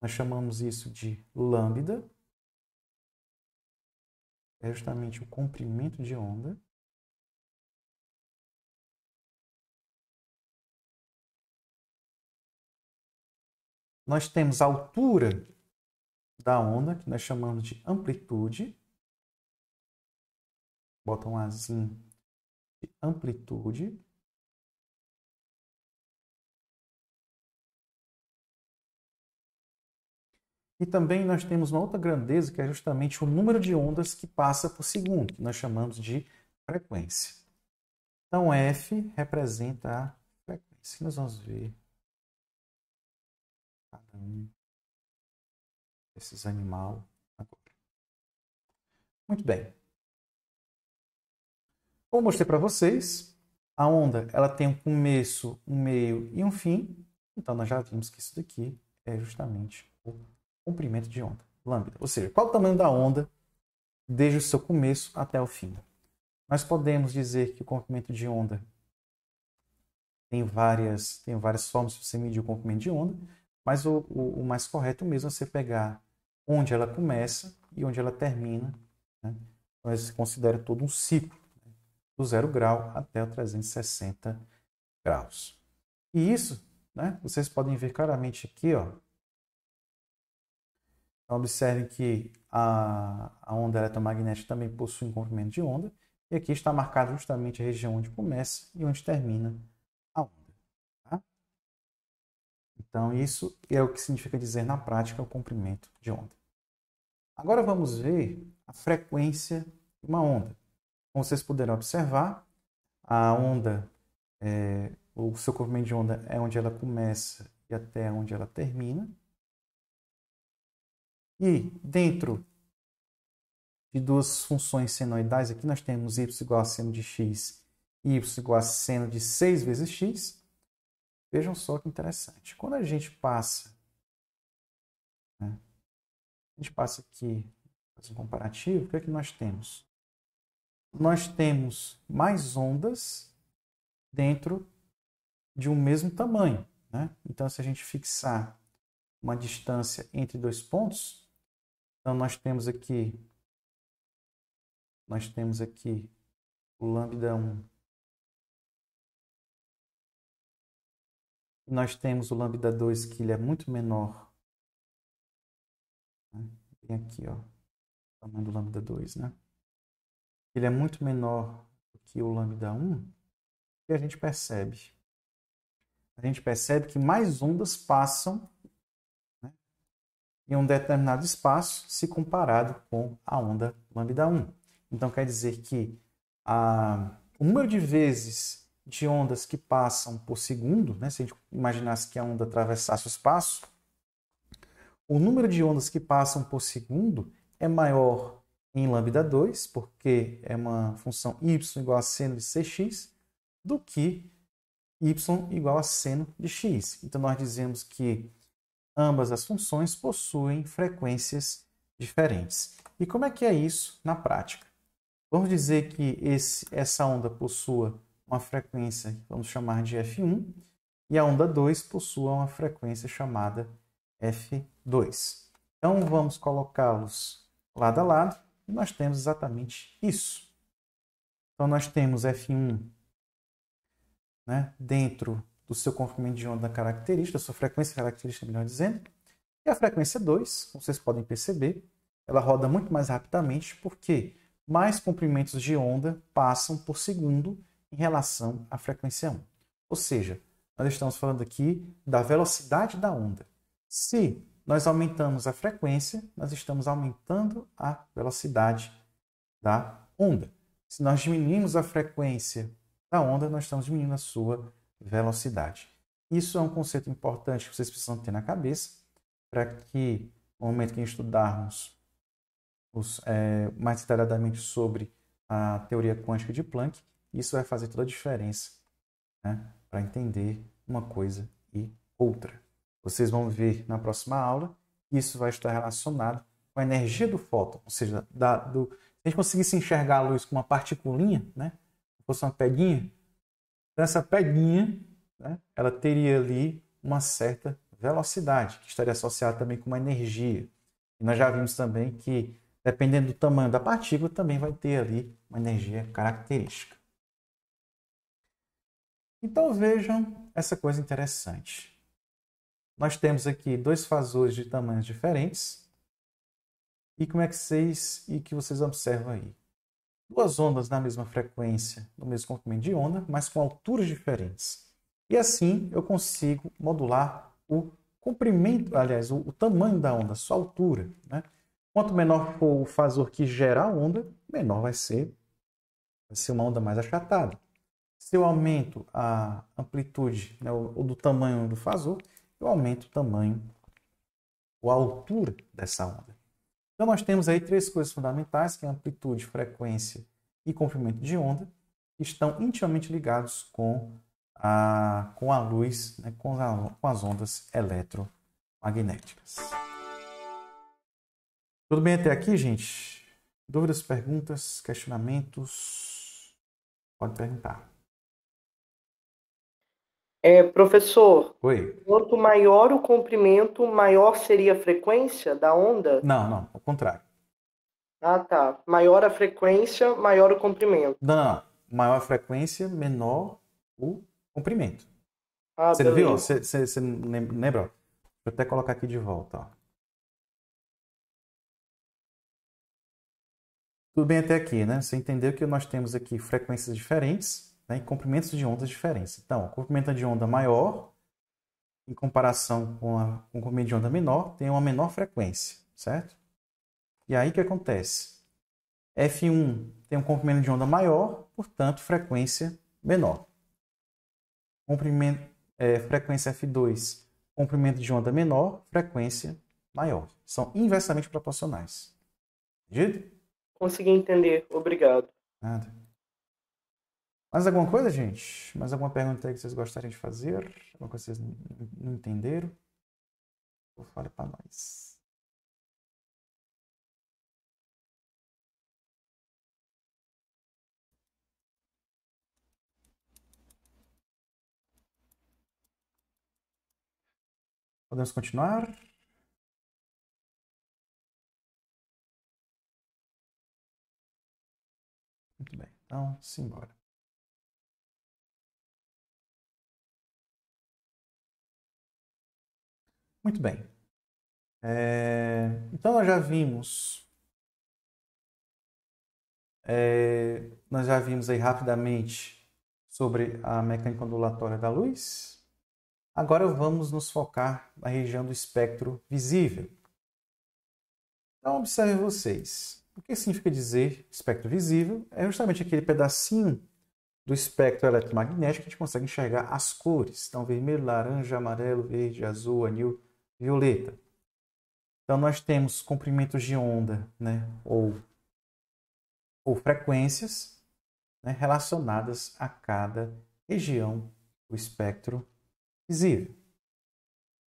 Nós chamamos isso de lambda. É justamente o comprimento de onda. Nós temos a altura da onda, que nós chamamos de amplitude. Bota um azinho de amplitude. E também nós temos uma outra grandeza, que é justamente o número de ondas que passa por segundo, que nós chamamos de frequência. Então, F representa a frequência. Nós vamos ver cada um esses animal agora. Muito bem. Como mostrei para vocês, a onda ela tem um começo, um meio e um fim. Então nós já vimos que isso daqui é justamente o comprimento de onda, lambda. Ou seja, qual o tamanho da onda desde o seu começo até o fim? Nós podemos dizer que o comprimento de onda tem várias, tem várias formas para você medir o comprimento de onda, mas o, o, o mais correto mesmo é você pegar onde ela começa e onde ela termina. Né? Então, se considera todo um ciclo, né? do zero grau até o 360 graus. E isso, né, vocês podem ver claramente aqui, ó. Então, observem que a, a onda eletromagnética também possui um comprimento de onda, e aqui está marcada justamente a região onde começa e onde termina a onda. Tá? Então, isso é o que significa dizer na prática o comprimento de onda. Agora vamos ver a frequência de uma onda. Como vocês puderam observar, a onda, é, o seu comprimento de onda é onde ela começa e até onde ela termina. E dentro de duas funções senoidais, aqui nós temos y igual a seno de x e y igual a seno de 6 vezes x. Vejam só que interessante. Quando a gente passa a gente passa aqui fazer um comparativo, o que é que nós temos? Nós temos mais ondas dentro de um mesmo tamanho. Né? Então, se a gente fixar uma distância entre dois pontos, então nós temos aqui nós temos aqui o lambda 1 nós temos o lambda 2 que ele é muito menor né? aqui, ó, o tamanho do lambda 2, né? Ele é muito menor do que o lambda 1, e a gente percebe. A gente percebe que mais ondas passam né, em um determinado espaço se comparado com a onda lambda 1. Então quer dizer que a, o número de vezes de ondas que passam por segundo, né, se a gente imaginasse que a onda atravessasse o espaço, o número de ondas que passam por segundo é maior em lambda 2, porque é uma função y igual a seno de cx, do que y igual a seno de x. Então, nós dizemos que ambas as funções possuem frequências diferentes. E como é que é isso na prática? Vamos dizer que esse, essa onda possua uma frequência que vamos chamar de F1 e a onda 2 possua uma frequência chamada F2. Então, vamos colocá-los lado a lado e nós temos exatamente isso. Então, nós temos F1 né, dentro do seu comprimento de onda característica, sua frequência característica, melhor dizendo, e a frequência 2, como vocês podem perceber, ela roda muito mais rapidamente porque mais comprimentos de onda passam por segundo em relação à frequência 1. Ou seja, nós estamos falando aqui da velocidade da onda. Se nós aumentamos a frequência, nós estamos aumentando a velocidade da onda. Se nós diminuímos a frequência da onda, nós estamos diminuindo a sua velocidade. Isso é um conceito importante que vocês precisam ter na cabeça para que, no momento que estudarmos os, é, mais detalhadamente sobre a teoria quântica de Planck, isso vai fazer toda a diferença né, para entender uma coisa e outra. Vocês vão ver na próxima aula que isso vai estar relacionado com a energia do fóton, ou seja, da, do, se a gente conseguisse enxergar a luz com uma particulinha, né, se fosse uma peguinha, então essa peguinha né, ela teria ali uma certa velocidade, que estaria associada também com uma energia. E nós já vimos também que, dependendo do tamanho da partícula, também vai ter ali uma energia característica. Então vejam essa coisa interessante. Nós temos aqui dois fasores de tamanhos diferentes. E como é que vocês e que vocês observam aí? Duas ondas na mesma frequência, no mesmo comprimento de onda, mas com alturas diferentes. E assim eu consigo modular o comprimento, aliás, o, o tamanho da onda, sua altura. Né? Quanto menor for o fasor que gera a onda, menor vai ser, vai ser uma onda mais achatada. Se eu aumento a amplitude né, ou, ou do tamanho do fasor, eu aumento o tamanho ou a altura dessa onda. Então nós temos aí três coisas fundamentais, que é amplitude, frequência e comprimento de onda, que estão intimamente ligados com a, com a luz, né, com, a, com as ondas eletromagnéticas. Tudo bem até aqui, gente? Dúvidas, perguntas, questionamentos? Pode perguntar. É, professor, Oi. quanto maior o comprimento, maior seria a frequência da onda? Não, não, ao contrário. Ah, tá. Maior a frequência, maior o comprimento. Não, não. Maior a frequência, menor o comprimento. Ah, você viu? Você, você, você lembra? Vou até colocar aqui de volta. Ó. Tudo bem até aqui, né? Você entendeu que nós temos aqui frequências diferentes né, em comprimentos de ondas diferentes. Então, comprimento de onda maior, em comparação com, a, com o comprimento de onda menor, tem uma menor frequência, certo? E aí o que acontece? F1 tem um comprimento de onda maior, portanto, frequência menor. Comprimento, é, frequência F2, comprimento de onda menor, frequência maior. São inversamente proporcionais. Entendido? Consegui entender. Obrigado. Nada. Mais alguma coisa, gente? Mais alguma pergunta aí que vocês gostariam de fazer? Alguma coisa que vocês não entenderam? Fale para nós. Podemos continuar? Muito bem, então simbora. Muito bem. É... Então nós já vimos. É... Nós já vimos aí rapidamente sobre a mecânica ondulatória da luz. Agora vamos nos focar na região do espectro visível. Então observe vocês. O que significa dizer espectro visível? É justamente aquele pedacinho do espectro eletromagnético que a gente consegue enxergar as cores. Então, vermelho, laranja, amarelo, verde, azul, anil, violeta. Então nós temos comprimentos de onda, né, ou ou frequências né, relacionadas a cada região do espectro visível.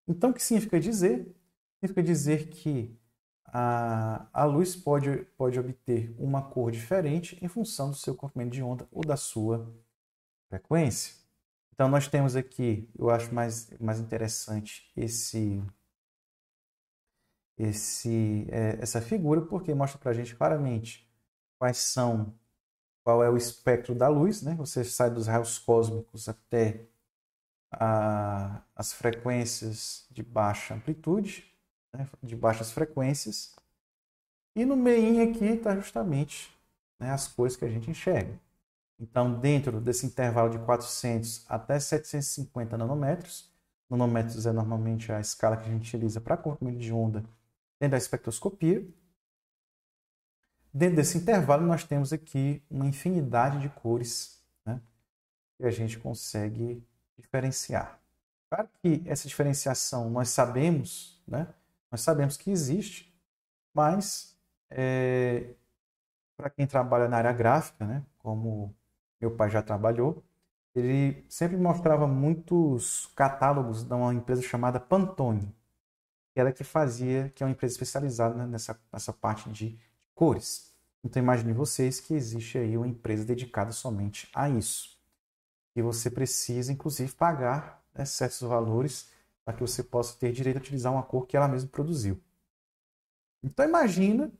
Então, o que significa dizer? Significa dizer que a, a luz pode, pode obter uma cor diferente em função do seu comprimento de onda ou da sua frequência. Então, nós temos aqui, eu acho mais, mais interessante esse esse, é, essa figura, porque mostra para a gente claramente quais são, qual é o espectro da luz, né? Você sai dos raios cósmicos até a, as frequências de baixa amplitude, né? de baixas frequências, e no meio aqui está justamente né, as cores que a gente enxerga. Então, dentro desse intervalo de 400 até 750 nanômetros, nanômetros é normalmente a escala que a gente utiliza para comprimento de onda dentro da espectroscopia. Dentro desse intervalo, nós temos aqui uma infinidade de cores né, que a gente consegue diferenciar. Claro que essa diferenciação nós sabemos, né, nós sabemos que existe, mas é, para quem trabalha na área gráfica, né, como meu pai já trabalhou, ele sempre mostrava muitos catálogos de uma empresa chamada Pantone que era que fazia, que é uma empresa especializada né, nessa, nessa parte de cores. Então imagine vocês que existe aí uma empresa dedicada somente a isso. E você precisa, inclusive, pagar né, certos valores para que você possa ter direito a utilizar uma cor que ela mesma produziu. Então imagina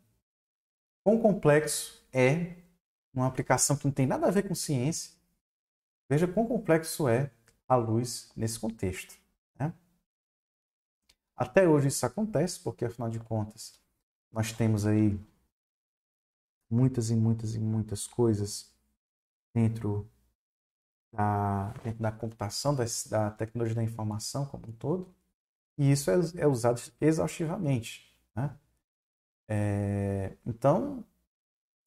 quão complexo é uma aplicação que não tem nada a ver com ciência. Veja quão complexo é a luz nesse contexto. Até hoje isso acontece, porque afinal de contas, nós temos aí muitas e muitas e muitas coisas dentro da, dentro da computação, da, da tecnologia da informação como um todo, e isso é, é usado exaustivamente. Né? É, então,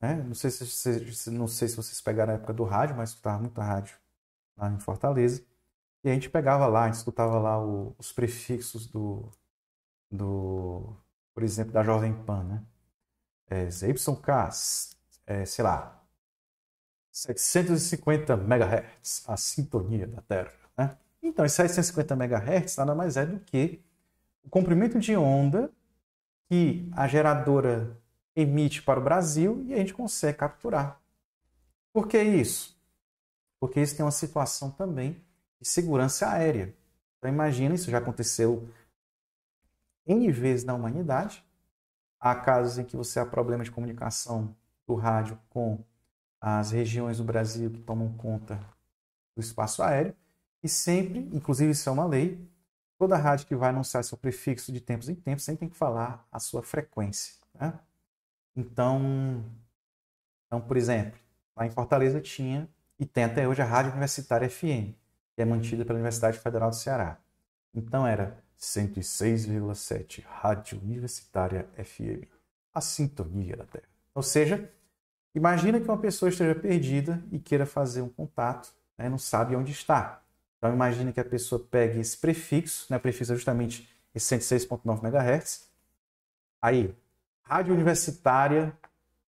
né, não, sei se, se, não sei se vocês pegaram a época do rádio, mas escutava muita rádio lá em Fortaleza, e a gente pegava lá, a gente escutava lá o, os prefixos do, do, por exemplo, da Jovem Pan, né? É, ZYK, é, sei lá, 750 MHz, a sintonia da Terra, né? Então, esses 750 MHz nada mais é do que o comprimento de onda que a geradora emite para o Brasil e a gente consegue capturar. Por que isso? Porque isso tem uma situação também de segurança aérea. Então imagina, isso já aconteceu N vezes na humanidade. Há casos em que você há problemas de comunicação do rádio com as regiões do Brasil que tomam conta do espaço aéreo. E sempre, inclusive isso é uma lei, toda rádio que vai anunciar seu prefixo de tempos em tempos sempre tem que falar a sua frequência. Né? Então, então, por exemplo, lá em Fortaleza tinha e tem até hoje a Rádio Universitária FM, que é mantida pela Universidade Federal do Ceará. Então era 106,7 Rádio Universitária FM, a sintonia da Terra. Ou seja, imagina que uma pessoa esteja perdida e queira fazer um contato, né, não sabe onde está. Então imagina que a pessoa pegue esse prefixo, né, o prefixo é justamente esse 106,9 MHz, aí, Rádio Universitária,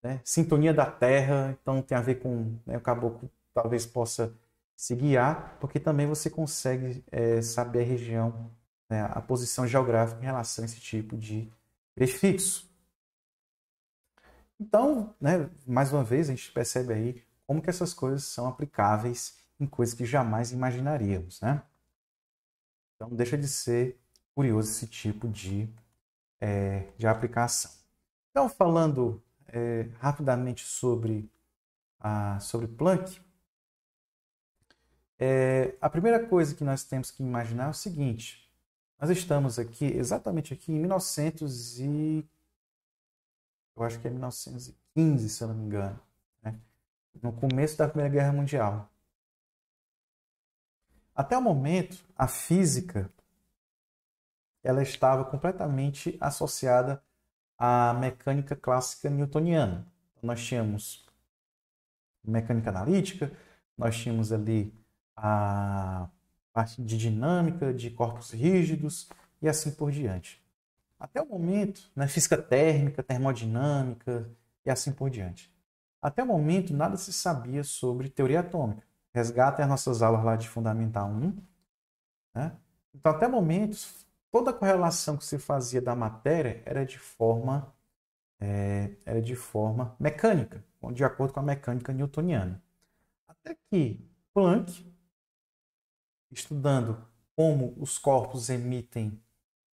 né, sintonia da Terra, então tem a ver com né, o caboclo talvez possa se guiar, porque também você consegue é, saber a região né, a posição geográfica em relação a esse tipo de prefixo. Então, né, mais uma vez, a gente percebe aí como que essas coisas são aplicáveis em coisas que jamais imaginaríamos. Né? Então, deixa de ser curioso esse tipo de, é, de aplicação. Então, falando é, rapidamente sobre, a, sobre Planck, é, a primeira coisa que nós temos que imaginar é o seguinte: nós estamos aqui, exatamente aqui, em 1900 e... Eu acho que é 1915, se eu não me engano. Né? No começo da Primeira Guerra Mundial. Até o momento, a física ela estava completamente associada à mecânica clássica newtoniana. Então, nós tínhamos mecânica analítica, nós tínhamos ali a parte de dinâmica, de corpos rígidos e assim por diante. Até o momento, né, física térmica, termodinâmica e assim por diante. Até o momento, nada se sabia sobre teoria atômica. Resgatem as nossas aulas lá de Fundamental 1. Né? Então, até o momento, toda a correlação que se fazia da matéria era de forma, é, era de forma mecânica, de acordo com a mecânica newtoniana. Até que Planck estudando como os corpos emitem,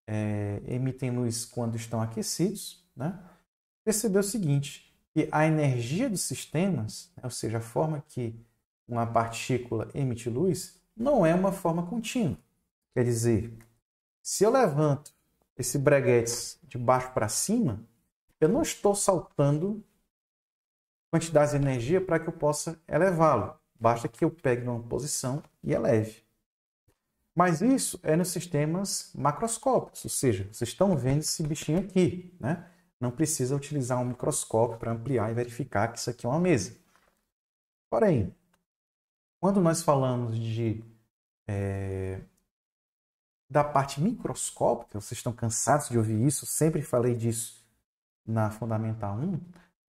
é, emitem luz quando estão aquecidos, né? percebeu o seguinte, que a energia dos sistemas, né, ou seja, a forma que uma partícula emite luz, não é uma forma contínua. Quer dizer, se eu levanto esse breguetes de baixo para cima, eu não estou saltando quantidades de energia para que eu possa elevá-lo. Basta que eu pegue numa posição e eleve. Mas isso é nos sistemas macroscópicos, ou seja, vocês estão vendo esse bichinho aqui, né? Não precisa utilizar um microscópio para ampliar e verificar que isso aqui é uma mesa. Porém, quando nós falamos de é, da parte microscópica, vocês estão cansados de ouvir isso, sempre falei disso na Fundamental 1.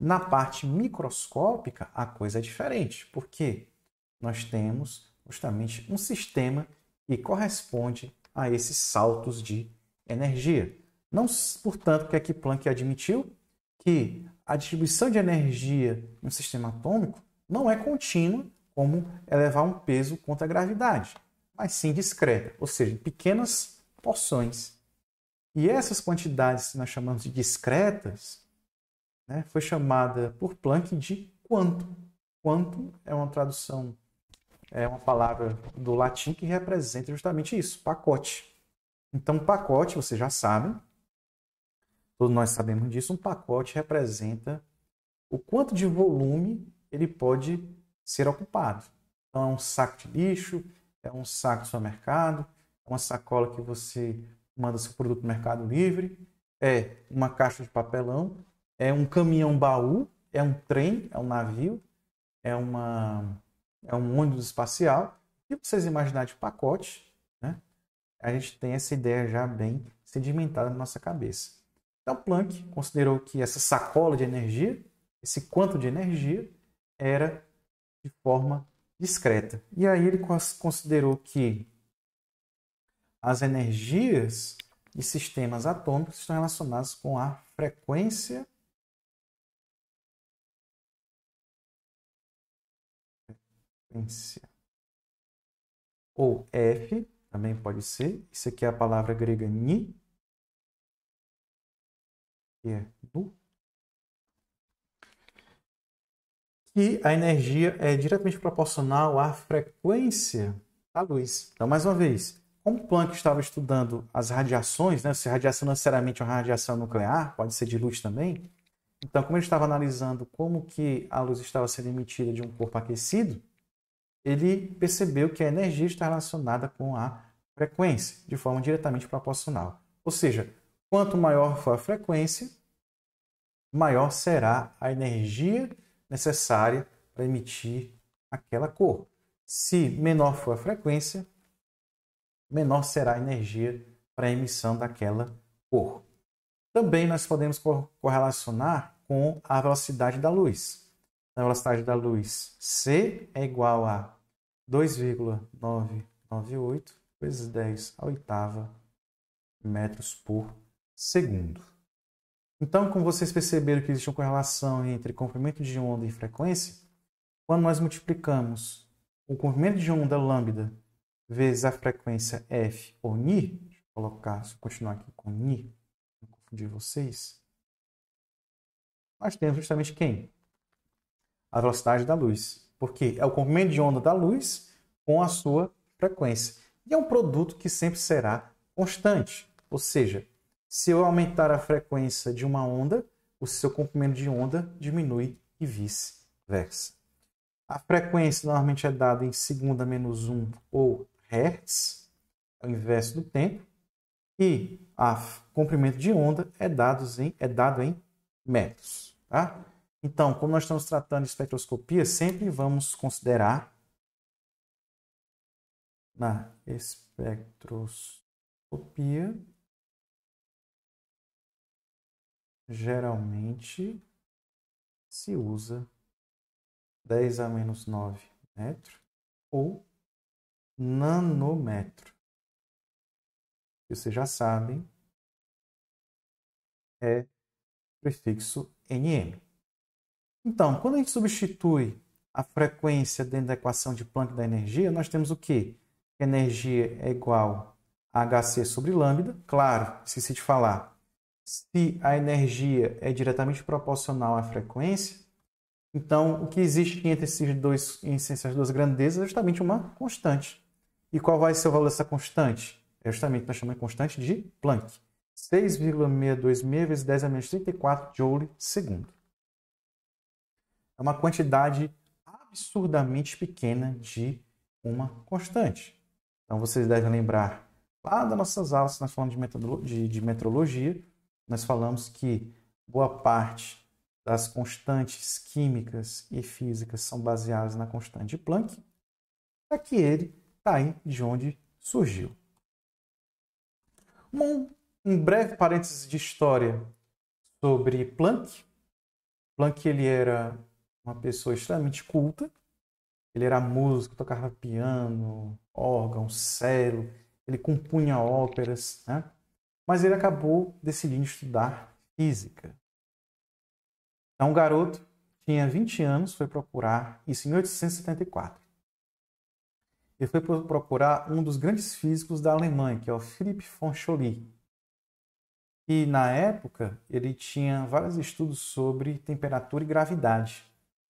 Na parte microscópica, a coisa é diferente, porque nós temos justamente um sistema e corresponde a esses saltos de energia. Não, portanto, que é que Planck admitiu que a distribuição de energia no sistema atômico não é contínua, como elevar um peso contra a gravidade, mas sim discreta, ou seja, em pequenas porções. E essas quantidades que nós chamamos de discretas né, foi chamada por Planck de quanto. Quanto é uma tradução é uma palavra do latim que representa justamente isso, pacote. Então, pacote, vocês já sabem, todos nós sabemos disso, um pacote representa o quanto de volume ele pode ser ocupado. Então, é um saco de lixo, é um saco de supermercado, é uma sacola que você manda seu produto no Mercado Livre, é uma caixa de papelão, é um caminhão baú, é um trem, é um navio, é uma é um ônibus espacial. e vocês imaginar de tipo, pacote, né? a gente tem essa ideia já bem sedimentada na nossa cabeça. Então, Planck considerou que essa sacola de energia, esse quanto de energia, era de forma discreta. E aí ele considerou que as energias de sistemas atômicos estão relacionadas com a frequência potência. Ou F, também pode ser. Isso aqui é a palavra grega ni, que é nu. E a energia é diretamente proporcional à frequência da luz. Então, mais uma vez, como Planck estava estudando as radiações, né? se radiação não necessariamente é uma radiação nuclear, pode ser de luz também. Então, como ele estava analisando como que a luz estava sendo emitida de um corpo aquecido, ele percebeu que a energia está relacionada com a frequência, de forma diretamente proporcional. Ou seja, quanto maior for a frequência, maior será a energia necessária para emitir aquela cor. Se menor for a frequência, menor será a energia para a emissão daquela cor. Também nós podemos correlacionar com a velocidade da luz. A velocidade da luz c é igual a 2,998 vezes 10 a oitava metros por segundo. Então, como vocês perceberam que existe uma correlação entre comprimento de onda e frequência, quando nós multiplicamos o comprimento de onda lambda vezes a frequência f ou ni, deixa eu colocar, eu continuar aqui com ni, não confundir vocês, nós temos justamente quem? A velocidade da luz porque é o comprimento de onda da luz com a sua frequência. E é um produto que sempre será constante, ou seja, se eu aumentar a frequência de uma onda, o seu comprimento de onda diminui e vice-versa. A frequência normalmente é dada em segunda menos 1 ou hertz, ao inverso do tempo, e o comprimento de onda é, dados em, é dado em metros. Tá? Então, como nós estamos tratando de espectroscopia, sempre vamos considerar na espectroscopia geralmente se usa 10 a menos 9 metro ou nanômetro. vocês já sabem, é prefixo NM. Então, quando a gente substitui a frequência dentro da equação de Planck da energia, nós temos o quê? Energia é igual a hc sobre lambda. Claro, esqueci de falar. Se a energia é diretamente proporcional à frequência, então o que existe entre, esses dois, entre essas duas grandezas é justamente uma constante. E qual vai ser o valor dessa constante? É justamente, nós chamamos de constante de Planck. 6,626 vezes 10 a menos 34 joule segundo é uma quantidade absurdamente pequena de uma constante. Então vocês devem lembrar lá das nossas aulas, nós falamos de, de, de metrologia, nós falamos que boa parte das constantes químicas e físicas são baseadas na constante de Planck, é que ele está aí de onde surgiu. Um, um, breve parênteses de história sobre Planck. Planck ele era uma pessoa extremamente culta. Ele era músico, tocava piano, órgão, cello. ele compunha óperas, né? mas ele acabou decidindo estudar física. Então, o garoto tinha 20 anos, foi procurar isso em 1874. Ele foi procurar um dos grandes físicos da Alemanha, que é o Philipp von Scholli. E na época ele tinha vários estudos sobre temperatura e gravidade.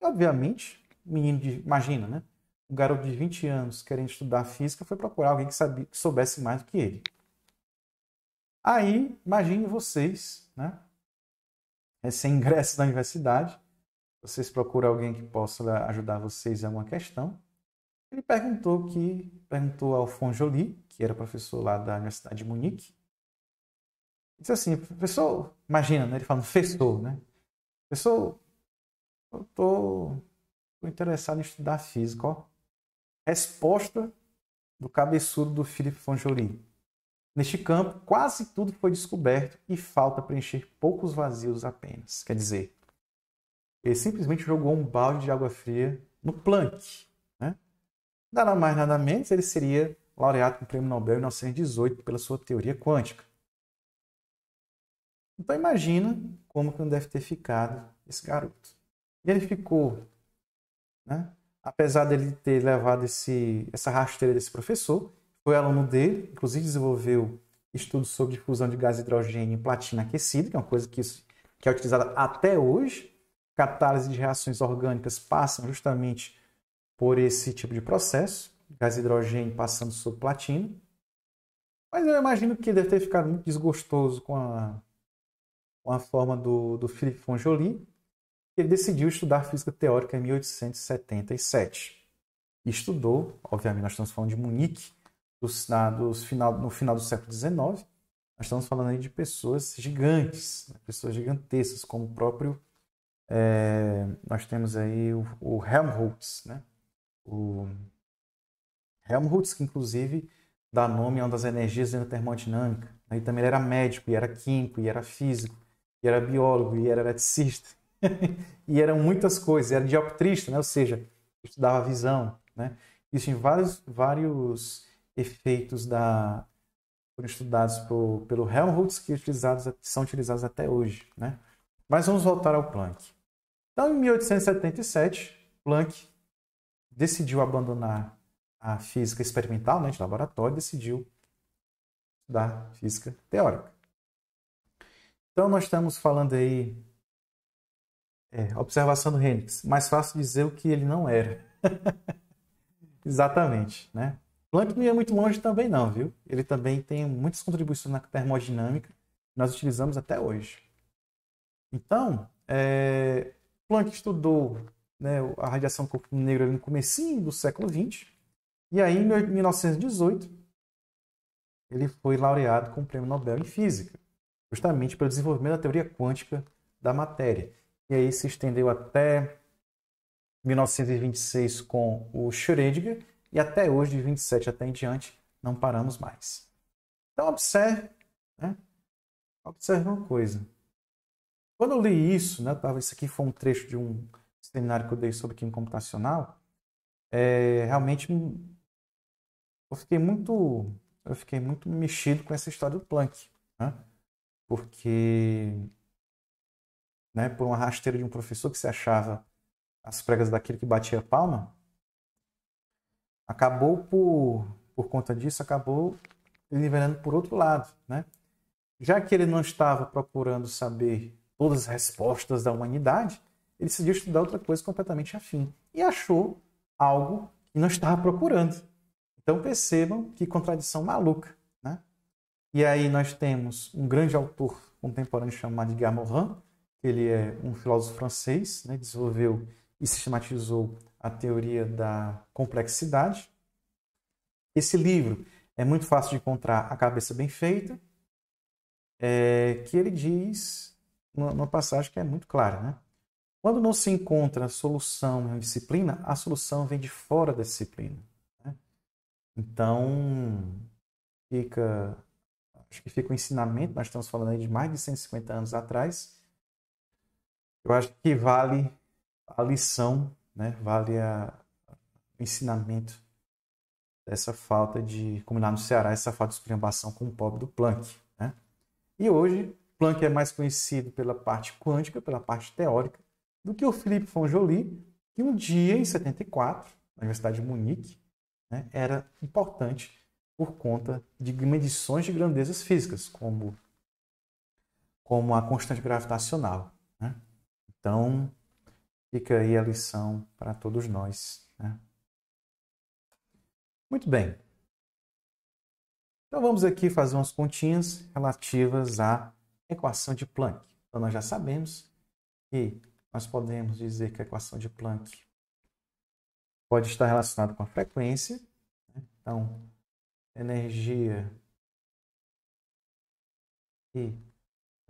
Obviamente, menino de. Imagina, né? Um garoto de 20 anos querendo estudar física foi procurar alguém que, sabia, que soubesse mais do que ele. Aí, imagine vocês, né? recém ingresso da universidade, vocês procuram alguém que possa ajudar vocês em alguma questão. Ele perguntou que perguntou ao Fonjoli, que era professor lá da Universidade de Munique. Disse assim, professor, imagina, né? ele fala professor, né? Professor, eu tô, tô interessado em estudar física, ó. Resposta do cabeçudo do Philip Fonjori. Neste campo, quase tudo foi descoberto e falta preencher poucos vazios apenas. Quer dizer, ele simplesmente jogou um balde de água fria no Planck. Né? Nada mais, nada menos, ele seria laureado com o Prêmio Nobel em 1918 pela sua teoria quântica. Então imagina como que não deve ter ficado esse garoto. E ele ficou, né? apesar dele ter levado esse, essa rasteira desse professor, foi aluno dele, inclusive desenvolveu estudos sobre difusão de gás hidrogênio em platina aquecida, que é uma coisa que, que é utilizada até hoje. Catálise de reações orgânicas passam justamente por esse tipo de processo, gás hidrogênio passando sobre platina. Mas eu imagino que deve ter ficado muito desgostoso com a, com a forma do, do Philippe Fonjoli, ele decidiu estudar física teórica em 1877. Estudou, obviamente, nós estamos falando de Munique, dos, na, dos final, no final do século XIX. Nós estamos falando aí de pessoas gigantes, né? pessoas gigantescas, como o próprio. É, nós temos aí o, o Helmholtz, né? O Helmholtz, que inclusive dá nome a uma das energias da termodinâmica. Aí né? também ele era médico, e era químico, e era físico, e era biólogo, e era eletricista. e eram muitas coisas, era dioptrista, né? ou seja, estudava a visão. Né? Existem vários, vários efeitos da foram estudados por, pelo Helmholtz que, é utilizados, que são utilizados até hoje. Né? Mas vamos voltar ao Planck. Então, em 1877, Planck decidiu abandonar a física experimental né, de laboratório e decidiu estudar física teórica. Então, nós estamos falando aí é, observação do Hendrix. Mais fácil dizer o que ele não era. Exatamente, né? Planck não ia muito longe também não, viu? Ele também tem muitas contribuições na termodinâmica que nós utilizamos até hoje. Então, é, Planck estudou né, a radiação do corpo negro no começo do século XX. E aí, em 1918, ele foi laureado com o Prêmio Nobel em Física, justamente pelo desenvolvimento da teoria quântica da matéria e aí se estendeu até 1926 com o Schrödinger, e até hoje, de 27 até em diante, não paramos mais. Então, observe, né? observe uma coisa. Quando eu li isso, né, tava, isso aqui foi um trecho de um seminário que eu dei sobre química computacional, é, realmente hum, eu fiquei muito eu fiquei muito mexido com essa história do Planck, né? porque né, por uma rasteira de um professor que se achava as pregas daquele que batia palma, acabou por, por conta disso, acabou nivelando por outro lado, né? Já que ele não estava procurando saber todas as respostas da humanidade, ele decidiu estudar outra coisa completamente afim e achou algo que não estava procurando. Então percebam que contradição maluca, né? E aí nós temos um grande autor contemporâneo chamado Edgar Morin, ele é um filósofo francês, né, desenvolveu e sistematizou a teoria da complexidade. Esse livro é muito fácil de encontrar, A Cabeça Bem Feita, é, que ele diz, numa passagem que é muito clara, né? Quando não se encontra solução em uma disciplina, a solução vem de fora da disciplina. Né? Então, fica, acho que fica o um ensinamento, nós estamos falando aí de mais de 150 anos atrás, eu acho que vale a lição, né? vale a, o ensinamento dessa falta de, como lá no Ceará, essa falta de esculhambação com o pobre do Planck. Né? E hoje, Planck é mais conhecido pela parte quântica, pela parte teórica, do que o Philippe Fonjoli, que um dia, em 74, na Universidade de Munique, né, era importante por conta de medições de grandezas físicas, como, como a constante gravitacional. Então, fica aí a lição para todos nós. Né? Muito bem. Então, vamos aqui fazer umas continhas relativas à equação de Planck. Então, nós já sabemos que nós podemos dizer que a equação de Planck pode estar relacionada com a frequência. Né? Então, energia e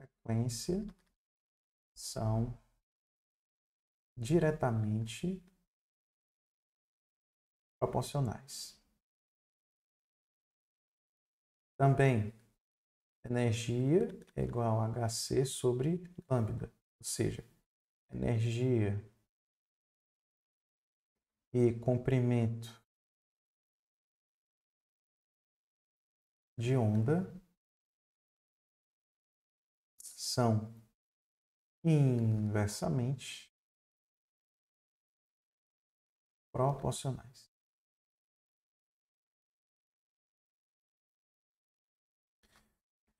frequência são diretamente proporcionais. Também, energia é igual a hc sobre lambda, ou seja, energia e comprimento de onda são inversamente proporcionais.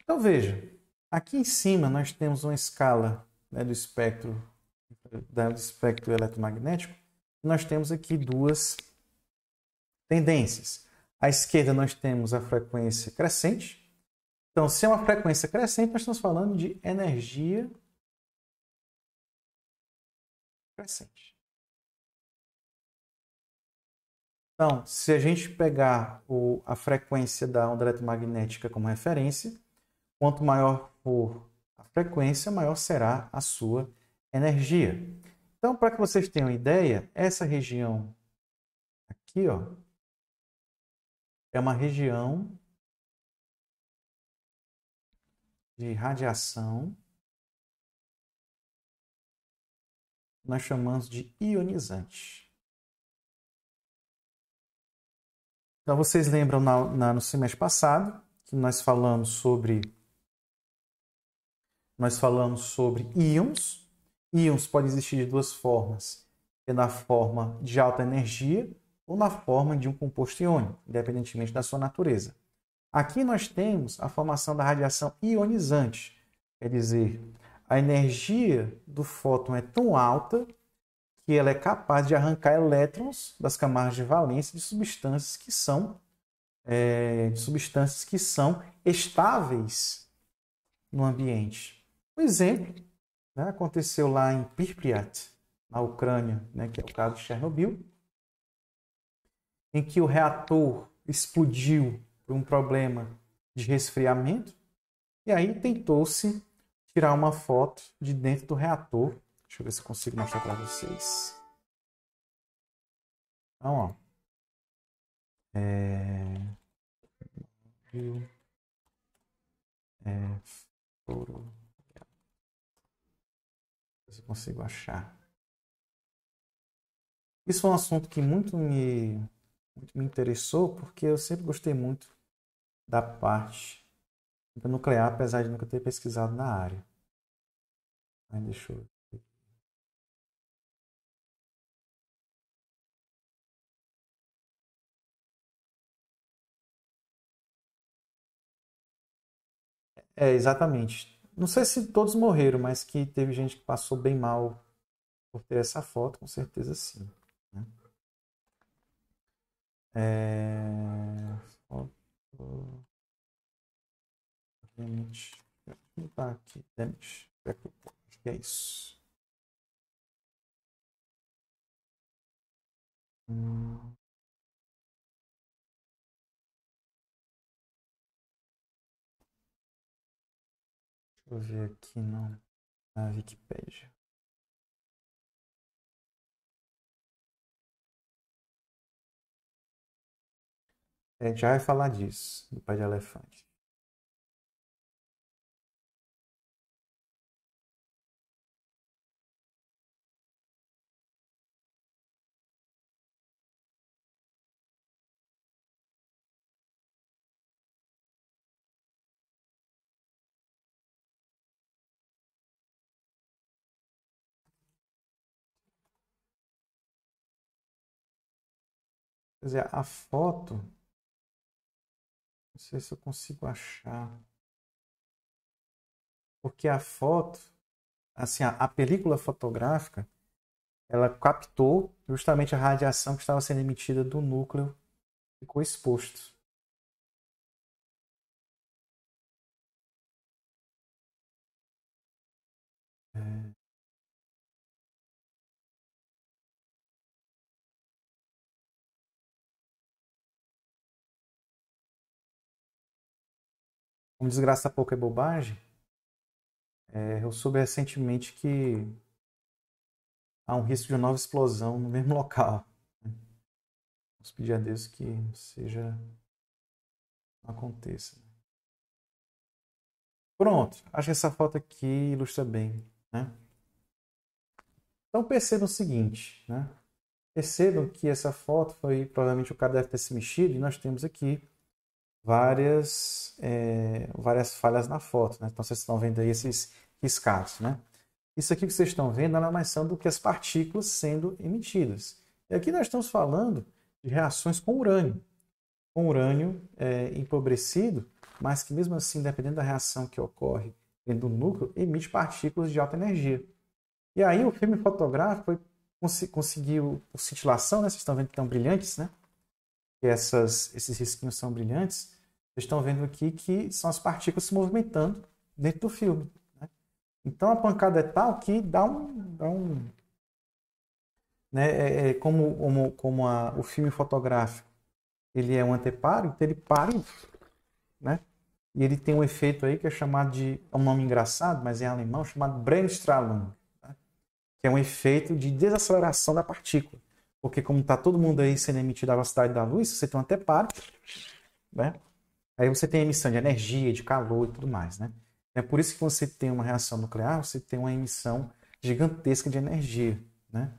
Então veja, aqui em cima nós temos uma escala né, do espectro do espectro eletromagnético. Nós temos aqui duas tendências. À esquerda nós temos a frequência crescente. Então, se é uma frequência crescente, nós estamos falando de energia crescente. Então, se a gente pegar o, a frequência da onda eletromagnética como referência, quanto maior for a frequência, maior será a sua energia. Então, para que vocês tenham ideia, essa região aqui, ó, é uma região de radiação nós chamamos de ionizante. Então, vocês lembram na, na, no semestre passado que nós falamos sobre nós falamos sobre íons. Íons podem existir de duas formas, é na forma de alta energia ou na forma de um composto iônico, independentemente da sua natureza. Aqui nós temos a formação da radiação ionizante, quer dizer, a energia do fóton é tão alta que ela é capaz de arrancar elétrons das camadas de valência de substâncias que são é, de substâncias que são estáveis no ambiente. Um exemplo né, aconteceu lá em Pripyat, na Ucrânia, né, que é o caso de Chernobyl, em que o reator explodiu por um problema de resfriamento e aí tentou-se tirar uma foto de dentro do reator Deixa eu ver se eu consigo mostrar para vocês. Então, ó. É... É... Foro... Se eu consigo achar. Isso é um assunto que muito me, muito me interessou, porque eu sempre gostei muito da parte nuclear, apesar de nunca ter pesquisado na área. deixa eu É, exatamente. Não sei se todos morreram, mas que teve gente que passou bem mal por ter essa foto, com certeza sim. Né? É... Foto... Damage. Vou tá aqui. Damage. É, é isso. Hum. eu ver aqui no, na Wikipedia. gente já vai falar disso, do pai de elefante. Quer dizer, a foto. Não sei se eu consigo achar. Porque a foto, assim, a, a película fotográfica, ela captou justamente a radiação que estava sendo emitida do núcleo ficou exposto. É. Um desgraça pouco é bobagem, é, eu soube recentemente que há um risco de uma nova explosão no mesmo local. Né? Vamos pedir a Deus que seja aconteça. Pronto, acho que essa foto aqui ilustra bem, né? Então percebam o seguinte, né? Percebam que essa foto foi, provavelmente o cara deve ter se mexido, e nós temos aqui várias, é, várias falhas na foto. Né? Então vocês estão vendo aí esses riscados. Né? Isso aqui que vocês estão vendo nada é mais são do que as partículas sendo emitidas. E aqui nós estamos falando de reações com urânio. Com urânio é, empobrecido, mas que mesmo assim, dependendo da reação que ocorre dentro do núcleo, emite partículas de alta energia. E aí o filme fotográfico cons conseguiu por cintilação, né? vocês estão vendo que estão brilhantes, né? que essas, esses risquinhos são brilhantes, vocês estão vendo aqui que são as partículas se movimentando dentro do filme. Né? Então a pancada é tal que dá um. Dá um né, é, é como como, como a, o filme fotográfico ele é um anteparo, então ele para e. Né? E ele tem um efeito aí que é chamado de. É um nome engraçado, mas é em alemão, chamado Bremsstrahlung, né? que é um efeito de desaceleração da partícula. Porque como está todo mundo aí sendo emitido a velocidade da luz, você tem um anteparo, né? Aí você tem emissão de energia, de calor e tudo mais, né? É por isso que você tem uma reação nuclear, você tem uma emissão gigantesca de energia, né?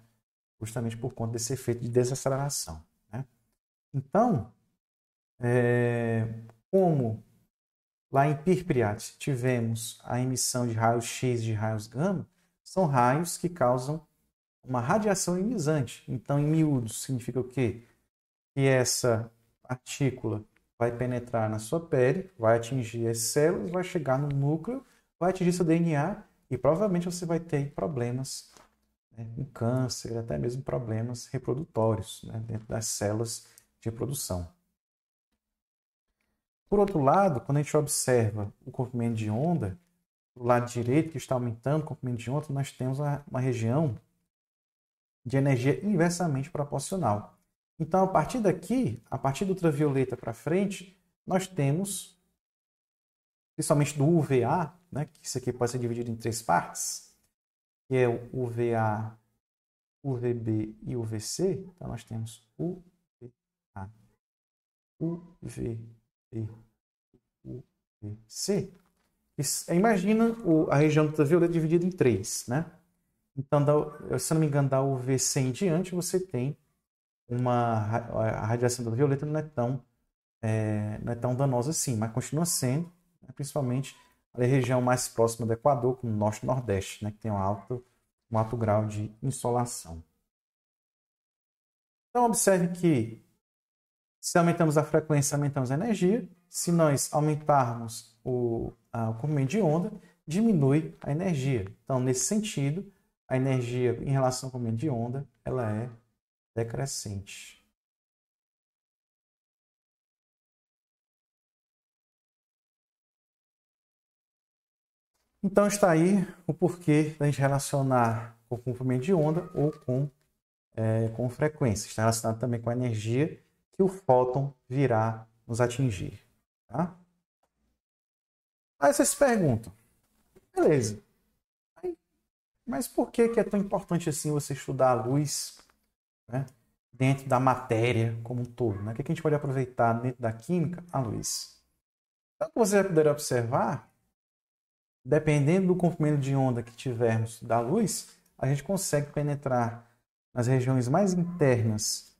Justamente por conta desse efeito de desaceleração, né? Então, é, como lá em Pirpiat tivemos a emissão de raios X de raios gama, são raios que causam uma radiação ionizante. Então, em miúdos, significa o quê? Que essa partícula vai penetrar na sua pele, vai atingir as células, vai chegar no núcleo, vai atingir seu DNA e provavelmente você vai ter problemas né, com câncer, até mesmo problemas reprodutórios né, dentro das células de reprodução. Por outro lado, quando a gente observa o comprimento de onda, do lado direito que está aumentando o comprimento de onda, nós temos uma região de energia inversamente proporcional. Então, a partir daqui, a partir do ultravioleta para frente, nós temos, principalmente do UVA, né, que isso aqui pode ser dividido em três partes, que é o UVA, UVB e UVC. Então, nós temos UVA, UVB e UVC. Imagina a região ultravioleta dividida em três, né? Então, da, se não me engano, da UVC em diante, você tem uma. A radiação violeta não é tão, é, não é tão danosa assim, mas continua sendo, né? principalmente a região mais próxima do Equador, como norte e nordeste, né? que tem um alto, um alto grau de insolação. Então, observe que se aumentamos a frequência, aumentamos a energia. Se nós aumentarmos o, a, o comprimento de onda, diminui a energia. Então, nesse sentido, a energia em relação ao comprimento de onda, ela é decrescente. Então está aí o porquê da gente relacionar com comprimento de onda ou com, é, com frequência. Está relacionado também com a energia que o fóton virá nos atingir. Tá? Aí vocês se perguntam, beleza, mas por que, que é tão importante assim você estudar a luz né, dentro da matéria como um todo? Né? O que, a gente pode aproveitar dentro da química? A luz. Então, você vai poder observar, dependendo do comprimento de onda que tivermos da luz, a gente consegue penetrar nas regiões mais internas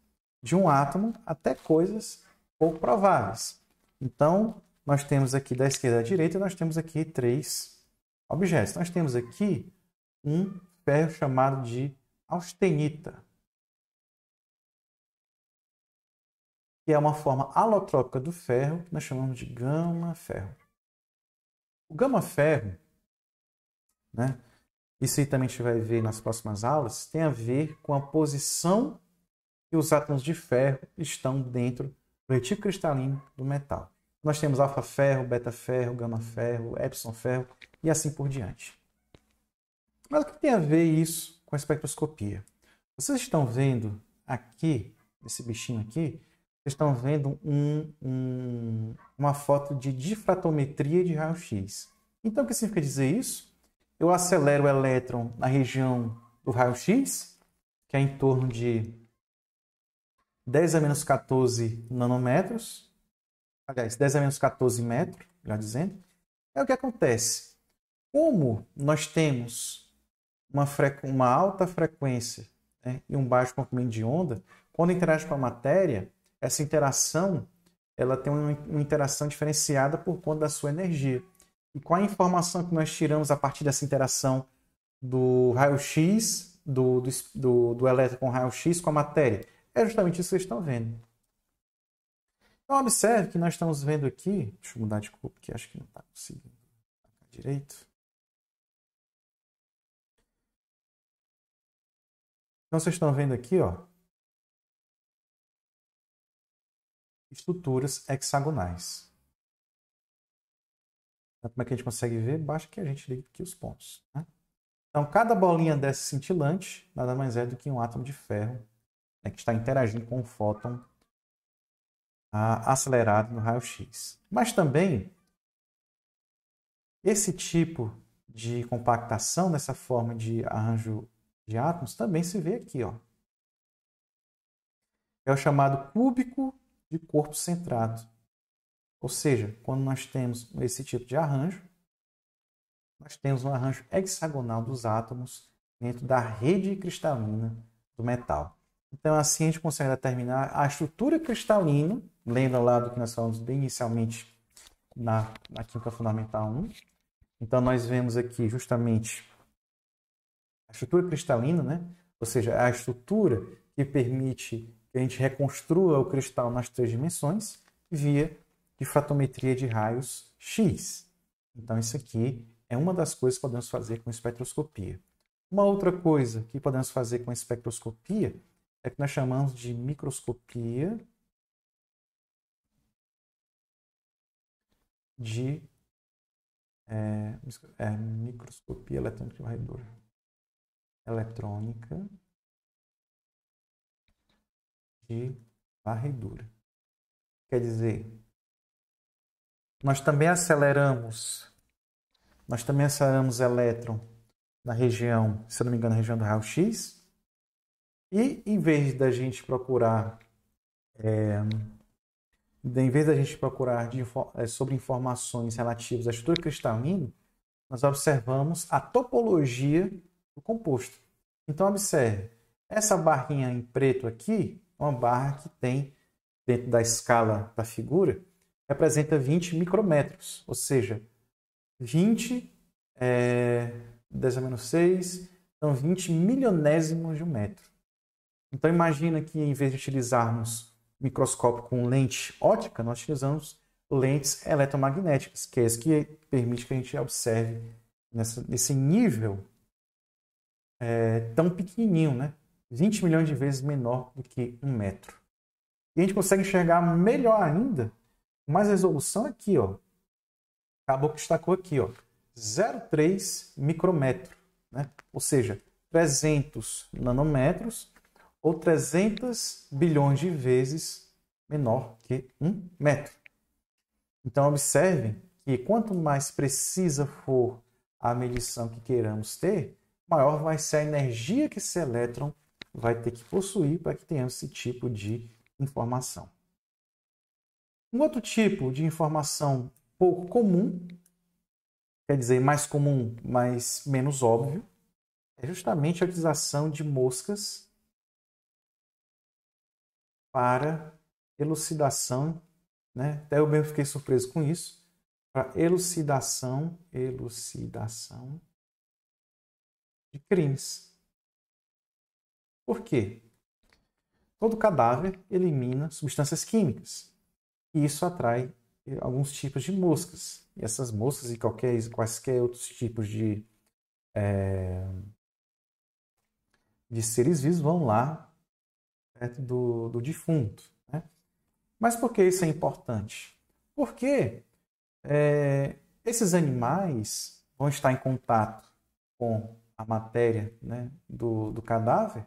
de um átomo até coisas pouco prováveis. Então, nós temos aqui da esquerda à direita, nós temos aqui três objetos. Nós temos aqui um ferro chamado de austenita, que é uma forma alotrópica do ferro, que nós chamamos de gama-ferro. O gama-ferro, né, isso aí também a gente vai ver nas próximas aulas, tem a ver com a posição que os átomos de ferro estão dentro do retículo cristalino do metal. Nós temos alfa-ferro, beta-ferro, gama-ferro, epsilon-ferro e assim por diante. Mas o que tem a ver isso com a espectroscopia? Vocês estão vendo aqui, esse bichinho aqui, vocês estão vendo um, um, uma foto de difratometria de raio-x. Então, o que significa dizer isso? Eu acelero o elétron na região do raio-x, que é em torno de 10 a menos 14 nanômetros, aliás, 10 a menos 14 metros, melhor dizendo, é o que acontece. Como nós temos uma, frequ... uma alta frequência né, e um baixo comprimento de onda, quando interage com a matéria, essa interação ela tem uma, interação diferenciada por conta da sua energia. E qual a informação que nós tiramos a partir dessa interação do raio-x, do, do, do, do elétron com raio-x com a matéria? É justamente isso que vocês estão vendo. Então, observe que nós estamos vendo aqui. Deixa eu mudar de cor, porque acho que não está conseguindo direito. Então vocês estão vendo aqui, ó, estruturas hexagonais. Então, como é que a gente consegue ver? Basta que a gente ligue aqui os pontos. Né? Então, cada bolinha dessa cintilante nada mais é do que um átomo de ferro né, que está interagindo com um fóton ah, acelerado no raio-x. Mas também, esse tipo de compactação, nessa forma de arranjo de átomos também se vê aqui. Ó. É o chamado cúbico de corpo centrado. Ou seja, quando nós temos esse tipo de arranjo, nós temos um arranjo hexagonal dos átomos dentro da rede cristalina do metal. Então, assim a gente consegue determinar a estrutura cristalina, lembra lá do que nós falamos inicialmente na, na Química Fundamental 1. Então, nós vemos aqui justamente a estrutura cristalina, né? ou seja, a estrutura que permite que a gente reconstrua o cristal nas três dimensões via difratometria de raios X. Então, isso aqui é uma das coisas que podemos fazer com espectroscopia. Uma outra coisa que podemos fazer com espectroscopia é que nós chamamos de microscopia de é, é, microscopia eletrônica varredora eletrônica de varredura. Quer dizer, nós também aceleramos, nós também aceleramos elétron na região, se não me engano, na região do raio-x, e em vez da gente procurar, é, em vez da gente procurar de, é, sobre informações relativas à estrutura cristalina, nós observamos a topologia do composto. Então, observe, essa barrinha em preto aqui, uma barra que tem, dentro da escala da figura, representa 20 micrometros, ou seja, 20 é, 10 a menos 6, então 20 milionésimos de um metro. Então imagina que em vez de utilizarmos microscópio com lente ótica, nós utilizamos lentes eletromagnéticas, que é isso que permite que a gente observe nessa, nesse nível é, tão pequenininho, né? 20 milhões de vezes menor do que um metro. E a gente consegue enxergar melhor ainda, mais resolução aqui, ó. Acabou que destacou aqui, ó. 0,3 micrometro, né? Ou seja, 300 nanômetros ou 300 bilhões de vezes menor que um metro. Então, observem que quanto mais precisa for a medição que queiramos ter, maior vai ser a energia que esse elétron vai ter que possuir para que tenha esse tipo de informação. Um outro tipo de informação pouco comum, quer dizer, mais comum, mas menos óbvio, é justamente a utilização de moscas para elucidação, né? Até eu mesmo fiquei surpreso com isso, para elucidação, elucidação de crimes. Por quê? Todo cadáver elimina substâncias químicas e isso atrai eh, alguns tipos de moscas. E essas moscas e qualquer, quaisquer outros tipos de, é, de seres vivos vão lá perto do, do defunto. Né? Mas por que isso é importante? Porque eh, é, esses animais vão estar em contato com a matéria né, do, do cadáver.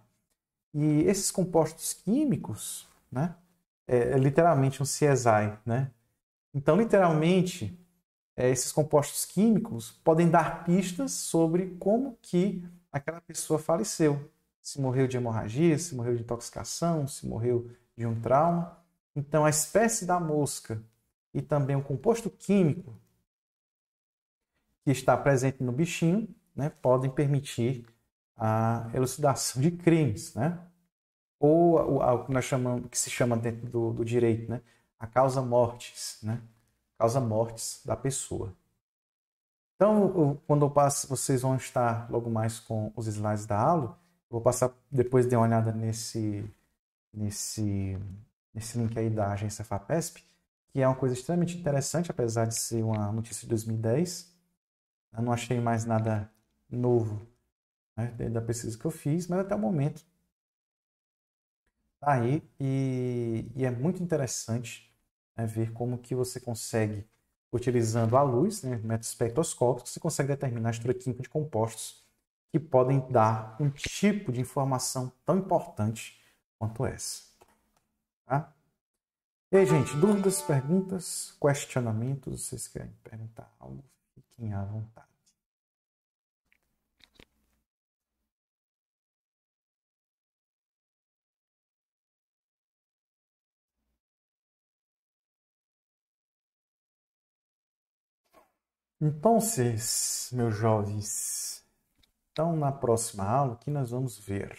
E esses compostos químicos, né, é, é literalmente um CSI, né? Então, literalmente, é, esses compostos químicos podem dar pistas sobre como que aquela pessoa faleceu. Se morreu de hemorragia, se morreu de intoxicação, se morreu de um trauma. Então, a espécie da mosca e também o composto químico que está presente no bichinho né, podem permitir a elucidação de crimes, né? ou o que nós chamamos, que se chama dentro do, do direito, né? a causa mortis, né? causa mortis da pessoa. Então, quando eu passo, vocês vão estar logo mais com os slides da aula. Vou passar depois de uma olhada nesse nesse nesse link aí da agência Fapesp, que é uma coisa extremamente interessante, apesar de ser uma notícia de 2010. Eu não achei mais nada novo, né, dentro da pesquisa que eu fiz, mas até o momento está aí e, e é muito interessante né, ver como que você consegue, utilizando a luz, né, método espectroscópico, você consegue determinar a estrutura química de compostos que podem dar um tipo de informação tão importante quanto essa. Tá? E aí, gente, dúvidas, perguntas, questionamentos, vocês querem perguntar algo? Fiquem à vontade. Então, meus jovens, então na próxima aula, o que nós vamos ver?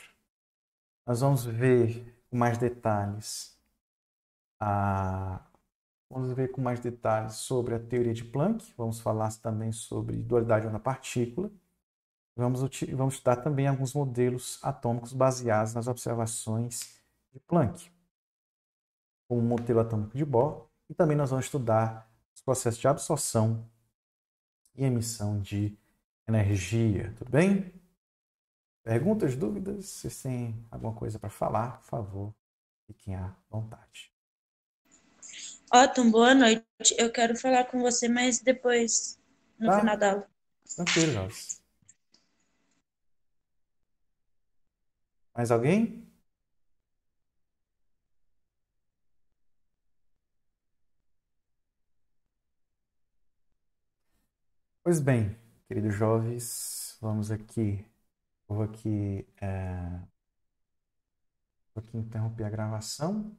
Nós vamos ver com mais detalhes. A... Vamos ver com mais detalhes sobre a teoria de Planck. Vamos falar também sobre dualidade onda-partícula. Vamos, vamos estudar também alguns modelos atômicos baseados nas observações de Planck, como o modelo atômico de Bohr. E também nós vamos estudar os processos de absorção e emissão de energia. Tudo bem? Perguntas, dúvidas? Se tem alguma coisa para falar, por favor, fiquem à vontade. Ótimo, boa noite. Eu quero falar com você, mas depois, no tá. final da aula. Tranquilo, Jorge. Mais alguém? Pois bem, queridos jovens, vamos aqui. Vou aqui, é... Vou aqui interromper a gravação.